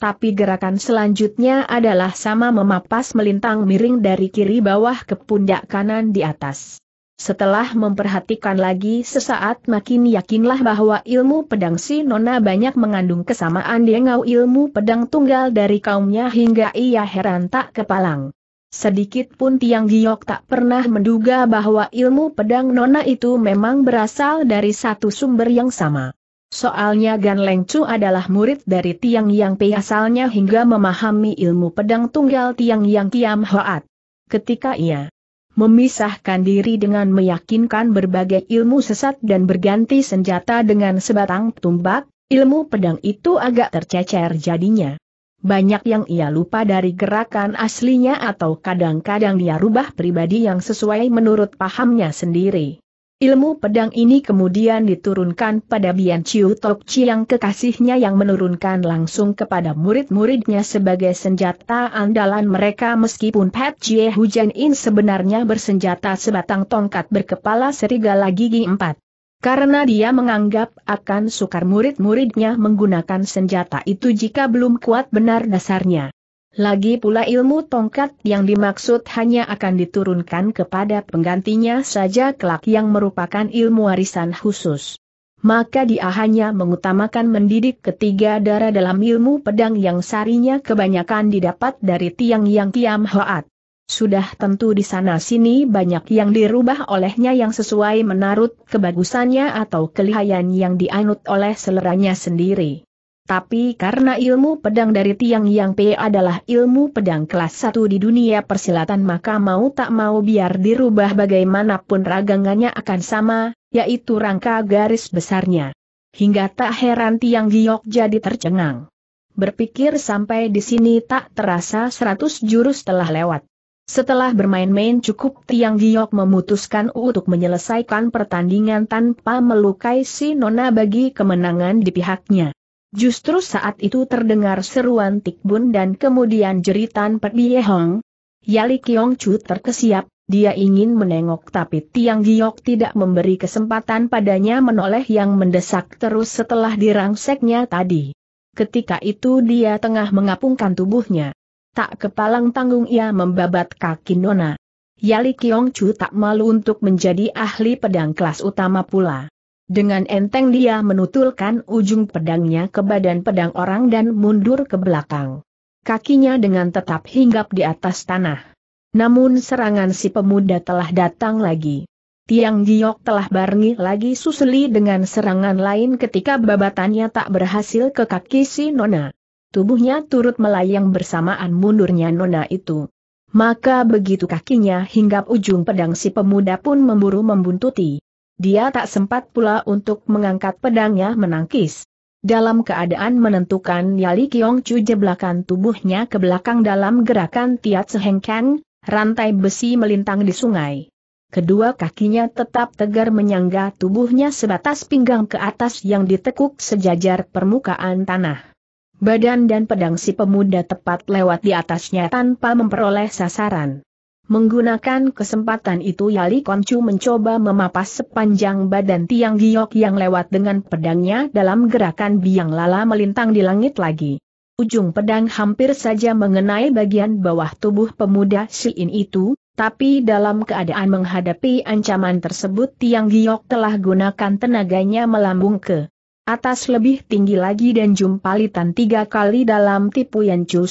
Tapi gerakan selanjutnya adalah sama memapas melintang miring dari kiri bawah ke pundak kanan di atas. Setelah memperhatikan lagi sesaat makin yakinlah bahwa ilmu pedang si Nona banyak mengandung kesamaan dengan ilmu pedang tunggal dari kaumnya hingga ia heran tak kepalang. Sedikit pun Tiang Giok tak pernah menduga bahwa ilmu pedang Nona itu memang berasal dari satu sumber yang sama. Soalnya Gan Leng Chu adalah murid dari Tiang Yang Pei asalnya hingga memahami ilmu pedang tunggal Tiang Yang Kiam Hoat. Ketika ia memisahkan diri dengan meyakinkan berbagai ilmu sesat dan berganti senjata dengan sebatang tumbak, ilmu pedang itu agak tercecer jadinya. Banyak yang ia lupa dari gerakan aslinya atau kadang-kadang dia rubah pribadi yang sesuai menurut pahamnya sendiri. Ilmu pedang ini kemudian diturunkan pada Bian Chiu Tok Chiang kekasihnya yang menurunkan langsung kepada murid-muridnya sebagai senjata andalan mereka meskipun Pat Chie Hujan In sebenarnya bersenjata sebatang tongkat berkepala serigala gigi empat. Karena dia menganggap akan sukar murid-muridnya menggunakan senjata itu jika belum kuat benar dasarnya. Lagi pula ilmu tongkat yang dimaksud hanya akan diturunkan kepada penggantinya saja kelak yang merupakan ilmu warisan khusus. Maka dia hanya mengutamakan mendidik ketiga darah dalam ilmu pedang yang sarinya kebanyakan didapat dari tiang yang kiam hoat. Sudah tentu di sana-sini banyak yang dirubah olehnya yang sesuai menarut kebagusannya atau kelihayan yang dianut oleh seleranya sendiri. Tapi karena ilmu pedang dari Tiang Yang Pe adalah ilmu pedang kelas satu di dunia persilatan maka mau tak mau biar dirubah bagaimanapun ragangannya akan sama, yaitu rangka garis besarnya. Hingga tak heran Tiang Giok jadi tercengang. Berpikir sampai di sini tak terasa 100 jurus telah lewat. Setelah bermain-main cukup Tiang Giok memutuskan untuk menyelesaikan pertandingan tanpa melukai si Nona bagi kemenangan di pihaknya. Justru saat itu terdengar seruan tikbun dan kemudian jeritan Pek Hong. Yali Kiong Chu terkesiap, dia ingin menengok tapi Tiang Giok tidak memberi kesempatan padanya menoleh yang mendesak terus setelah dirangseknya tadi. Ketika itu dia tengah mengapungkan tubuhnya. Tak kepalang tanggung ia membabat kaki Nona. Yali Kiong Chu tak malu untuk menjadi ahli pedang kelas utama pula. Dengan enteng dia menutulkan ujung pedangnya ke badan pedang orang dan mundur ke belakang. Kakinya dengan tetap hinggap di atas tanah. Namun serangan si pemuda telah datang lagi. Tiang Giok telah barengi lagi susuli dengan serangan lain ketika babatannya tak berhasil ke kaki si Nona. Tubuhnya turut melayang bersamaan mundurnya Nona itu. Maka begitu kakinya hinggap ujung pedang si pemuda pun memburu membuntuti dia tak sempat pula untuk mengangkat pedangnya menangkis. Dalam keadaan menentukan Yali Kiong Chu jeblakan tubuhnya ke belakang dalam gerakan Tiat Sehengkang, rantai besi melintang di sungai. Kedua kakinya tetap tegar menyangga tubuhnya sebatas pinggang ke atas yang ditekuk sejajar permukaan tanah. Badan dan pedang si pemuda tepat lewat di atasnya tanpa memperoleh sasaran. Menggunakan kesempatan itu Yali Konchu mencoba memapas sepanjang badan Tiang Giok yang lewat dengan pedangnya dalam gerakan biang lala melintang di langit lagi. Ujung pedang hampir saja mengenai bagian bawah tubuh pemuda Shiin itu, tapi dalam keadaan menghadapi ancaman tersebut Tiang Giok telah gunakan tenaganya melambung ke Atas lebih tinggi lagi dan jumpalitan tiga kali dalam tipu yang cu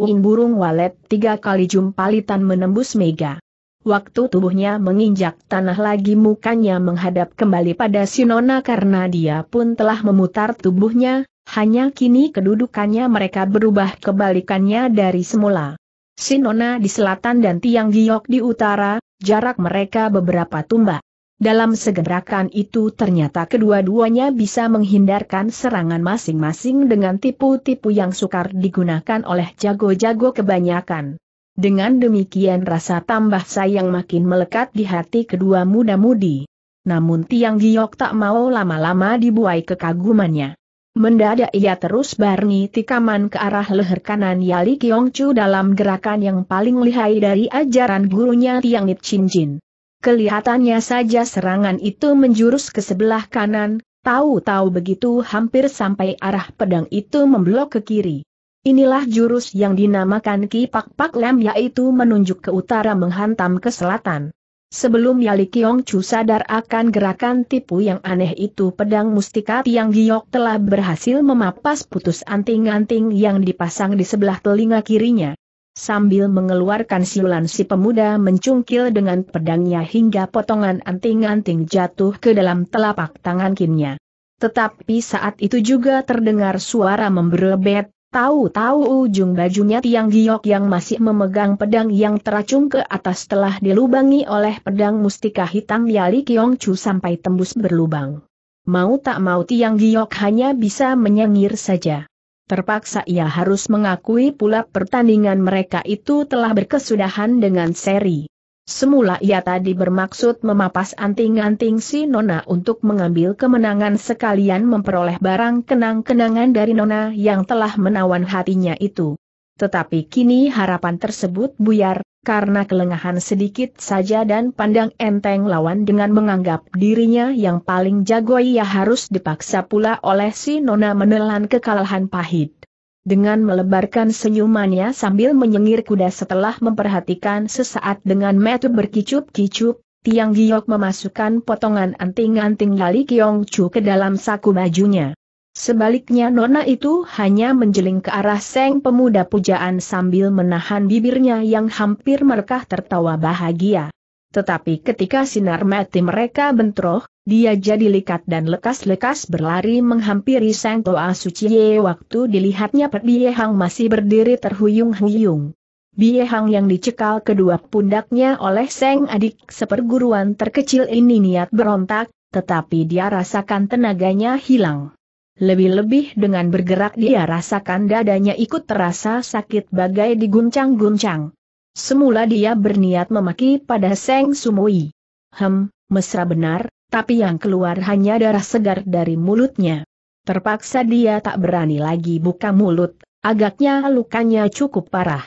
Uin burung walet tiga kali jumpalitan menembus mega. Waktu tubuhnya menginjak tanah lagi mukanya menghadap kembali pada Sinona karena dia pun telah memutar tubuhnya, hanya kini kedudukannya mereka berubah kebalikannya dari semula. Sinona di selatan dan Tiang Giok di utara, jarak mereka beberapa tumbak. Dalam segebrakan itu ternyata kedua-duanya bisa menghindarkan serangan masing-masing dengan tipu-tipu yang sukar digunakan oleh jago-jago kebanyakan. Dengan demikian rasa tambah sayang makin melekat di hati kedua muda-mudi. Namun Tiang Giok tak mau lama-lama dibuai kekagumannya. Mendadak ia terus barengi tikaman ke arah leher kanan Yali Chu dalam gerakan yang paling lihai dari ajaran gurunya Tiang It Chin Jin. Kelihatannya saja serangan itu menjurus ke sebelah kanan, tahu-tahu begitu hampir sampai arah pedang itu memblok ke kiri. Inilah jurus yang dinamakan Kipak Pak Lem yaitu menunjuk ke utara menghantam ke selatan. Sebelum Yali Kiong Chu sadar akan gerakan tipu yang aneh itu pedang mustika Tiang Giok telah berhasil memapas putus anting-anting yang dipasang di sebelah telinga kirinya. Sambil mengeluarkan siulan si pemuda mencungkil dengan pedangnya hingga potongan anting-anting jatuh ke dalam telapak tangan kinnya. Tetapi saat itu juga terdengar suara memberebet, tahu-tahu ujung bajunya Tiang Giok yang masih memegang pedang yang teracung ke atas telah dilubangi oleh pedang mustika hitam Yali Kiong Chu sampai tembus berlubang. Mau tak mau Tiang Giok hanya bisa menyengir saja. Terpaksa ia harus mengakui pula pertandingan mereka itu telah berkesudahan dengan seri. Semula ia tadi bermaksud memapas anting-anting si Nona untuk mengambil kemenangan sekalian memperoleh barang kenang-kenangan dari Nona yang telah menawan hatinya itu. Tetapi kini harapan tersebut buyar, karena kelengahan sedikit saja dan pandang enteng lawan dengan menganggap dirinya yang paling jago ia harus dipaksa pula oleh si Nona menelan kekalahan pahit. Dengan melebarkan senyumannya sambil menyengir kuda setelah memperhatikan sesaat dengan metu berkicup-kicup, Tiang Giok memasukkan potongan anting-anting Lali Kiong Chu ke dalam saku bajunya. Sebaliknya Nona itu hanya menjeling ke arah Seng Pemuda Pujaan sambil menahan bibirnya yang hampir merekah tertawa bahagia. Tetapi ketika sinar mati mereka bentroh, dia jadi likat dan lekas-lekas berlari menghampiri Seng Toa Suci Ye waktu dilihatnya Bie Hang masih berdiri terhuyung-huyung. Bie Hang yang dicekal kedua pundaknya oleh Seng adik seperguruan terkecil ini niat berontak, tetapi dia rasakan tenaganya hilang. Lebih-lebih dengan bergerak dia rasakan dadanya ikut terasa sakit bagai diguncang-guncang. Semula dia berniat memaki pada Seng Sumui. Hem, mesra benar, tapi yang keluar hanya darah segar dari mulutnya. Terpaksa dia tak berani lagi buka mulut, agaknya lukanya cukup parah.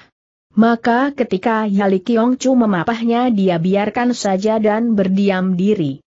Maka ketika Yali Kiong Chu memapahnya dia biarkan saja dan berdiam diri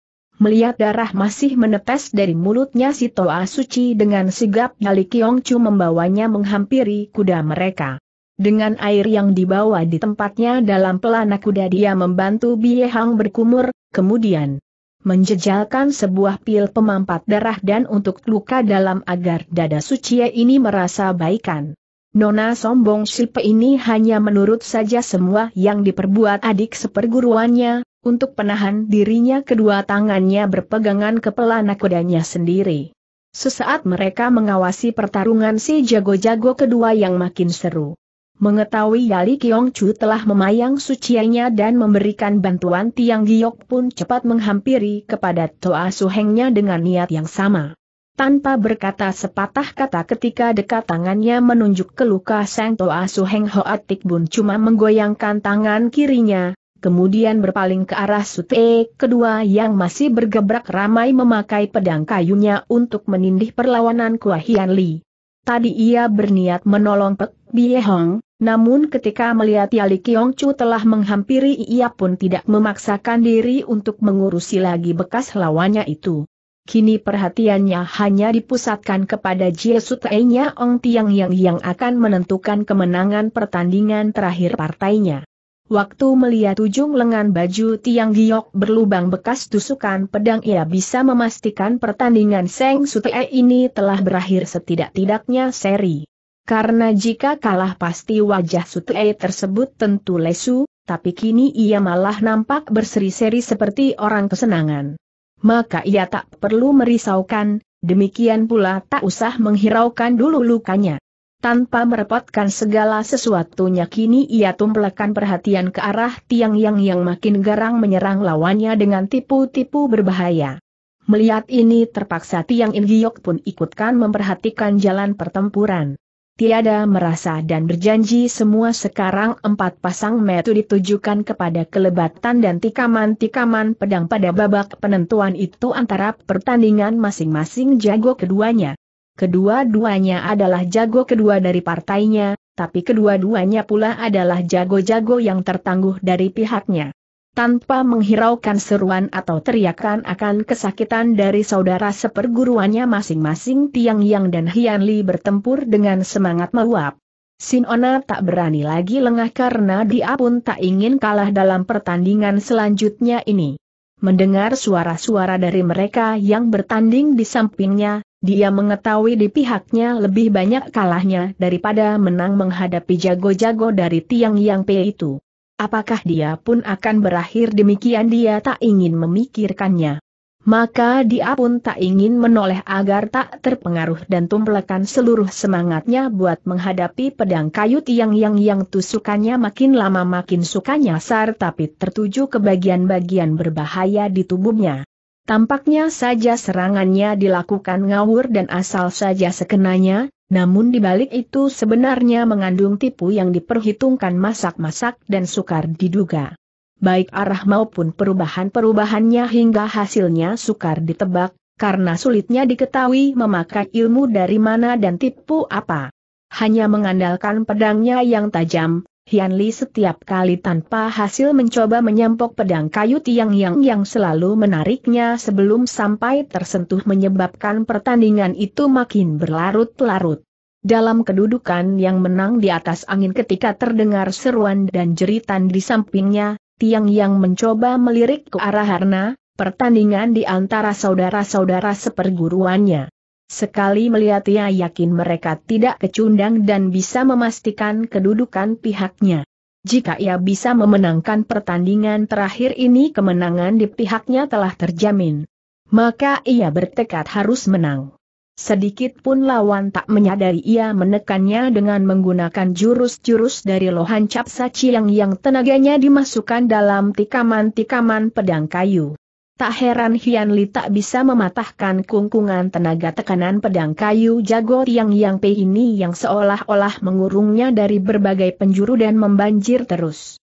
melihat darah masih menetes dari mulutnya si Toa Suci dengan sigap Yali Kiong Chu membawanya menghampiri kuda mereka. Dengan air yang dibawa di tempatnya dalam pelana kuda dia membantu Bie Hang berkumur, kemudian menjejalkan sebuah pil pemampat darah dan untuk luka dalam agar dada suci ini merasa baikan. Nona sombong Sipe ini hanya menurut saja semua yang diperbuat adik seperguruannya, untuk penahan dirinya kedua tangannya berpegangan ke pelana kudanya sendiri. Sesaat mereka mengawasi pertarungan si jago-jago kedua yang makin seru. Mengetahui Yali Kiong Chu telah memayang suciannya dan memberikan bantuan Tiang Giok pun cepat menghampiri kepada Toa Suhengnya dengan niat yang sama. Tanpa berkata sepatah kata ketika dekat tangannya menunjuk ke luka Sang Toa Suheng Hoatik Bun cuma menggoyangkan tangan kirinya, kemudian berpaling ke arah sute kedua yang masih bergebrak ramai memakai pedang kayunya untuk menindih perlawanan Kuahian Li. Tadi ia berniat menolong Pek Bie Hong, namun ketika melihat Yali Kiong Chu telah menghampiri ia pun tidak memaksakan diri untuk mengurusi lagi bekas lawannya itu. Kini perhatiannya hanya dipusatkan kepada Jesu nya, Ong Tiang Yang yang akan menentukan kemenangan pertandingan terakhir partainya. Waktu melihat ujung lengan baju Tiang Giok berlubang bekas tusukan pedang ia bisa memastikan pertandingan Seng Sute ini telah berakhir setidak-tidaknya seri. Karena jika kalah pasti wajah Sute tersebut tentu lesu, tapi kini ia malah nampak berseri-seri seperti orang kesenangan. Maka ia tak perlu merisaukan, demikian pula tak usah menghiraukan dulu lukanya. Tanpa merepotkan segala sesuatunya kini ia tumplekan perhatian ke arah tiang yang yang makin garang menyerang lawannya dengan tipu-tipu berbahaya. Melihat ini terpaksa tiang Inggiyok pun ikutkan memperhatikan jalan pertempuran. Tiada merasa dan berjanji semua sekarang empat pasang metu ditujukan kepada kelebatan dan tikaman-tikaman pedang pada babak penentuan itu antara pertandingan masing-masing jago keduanya. Kedua-duanya adalah jago kedua dari partainya, tapi kedua-duanya pula adalah jago-jago yang tertangguh dari pihaknya. Tanpa menghiraukan seruan atau teriakan akan kesakitan dari saudara seperguruannya masing-masing Tiang Yang dan Hian Li bertempur dengan semangat meluap. Sinona tak berani lagi lengah karena dia pun tak ingin kalah dalam pertandingan selanjutnya ini. Mendengar suara-suara dari mereka yang bertanding di sampingnya, dia mengetahui di pihaknya lebih banyak kalahnya daripada menang menghadapi jago-jago dari Tiang Yang Pe itu. Apakah dia pun akan berakhir demikian dia tak ingin memikirkannya. Maka dia pun tak ingin menoleh agar tak terpengaruh dan tumplekan seluruh semangatnya buat menghadapi pedang kayu tiang yang yang tusukannya makin lama makin sukanya sar tapi tertuju ke bagian-bagian berbahaya di tubuhnya. Tampaknya saja serangannya dilakukan ngawur dan asal saja sekenanya, namun dibalik itu sebenarnya mengandung tipu yang diperhitungkan masak-masak dan sukar diduga. Baik arah maupun perubahan-perubahannya hingga hasilnya sukar ditebak, karena sulitnya diketahui memakai ilmu dari mana dan tipu apa. Hanya mengandalkan pedangnya yang tajam, Hian Li setiap kali tanpa hasil mencoba menyampok pedang kayu tiang yang yang selalu menariknya sebelum sampai tersentuh menyebabkan pertandingan itu makin berlarut-larut. Dalam kedudukan yang menang di atas angin ketika terdengar seruan dan jeritan di sampingnya, tiang yang mencoba melirik ke arah Harna, pertandingan di antara saudara-saudara seperguruannya. Sekali melihat ia yakin mereka tidak kecundang dan bisa memastikan kedudukan pihaknya. Jika ia bisa memenangkan pertandingan terakhir ini kemenangan di pihaknya telah terjamin. Maka ia bertekad harus menang. Sedikit pun lawan tak menyadari ia menekannya dengan menggunakan jurus-jurus dari lohan capsa ciang yang tenaganya dimasukkan dalam tikaman-tikaman pedang kayu. Tak heran Hian Li tak bisa mematahkan kungkungan tenaga tekanan pedang kayu jago Tiang Yang Pei ini yang seolah-olah mengurungnya dari berbagai penjuru dan membanjir terus.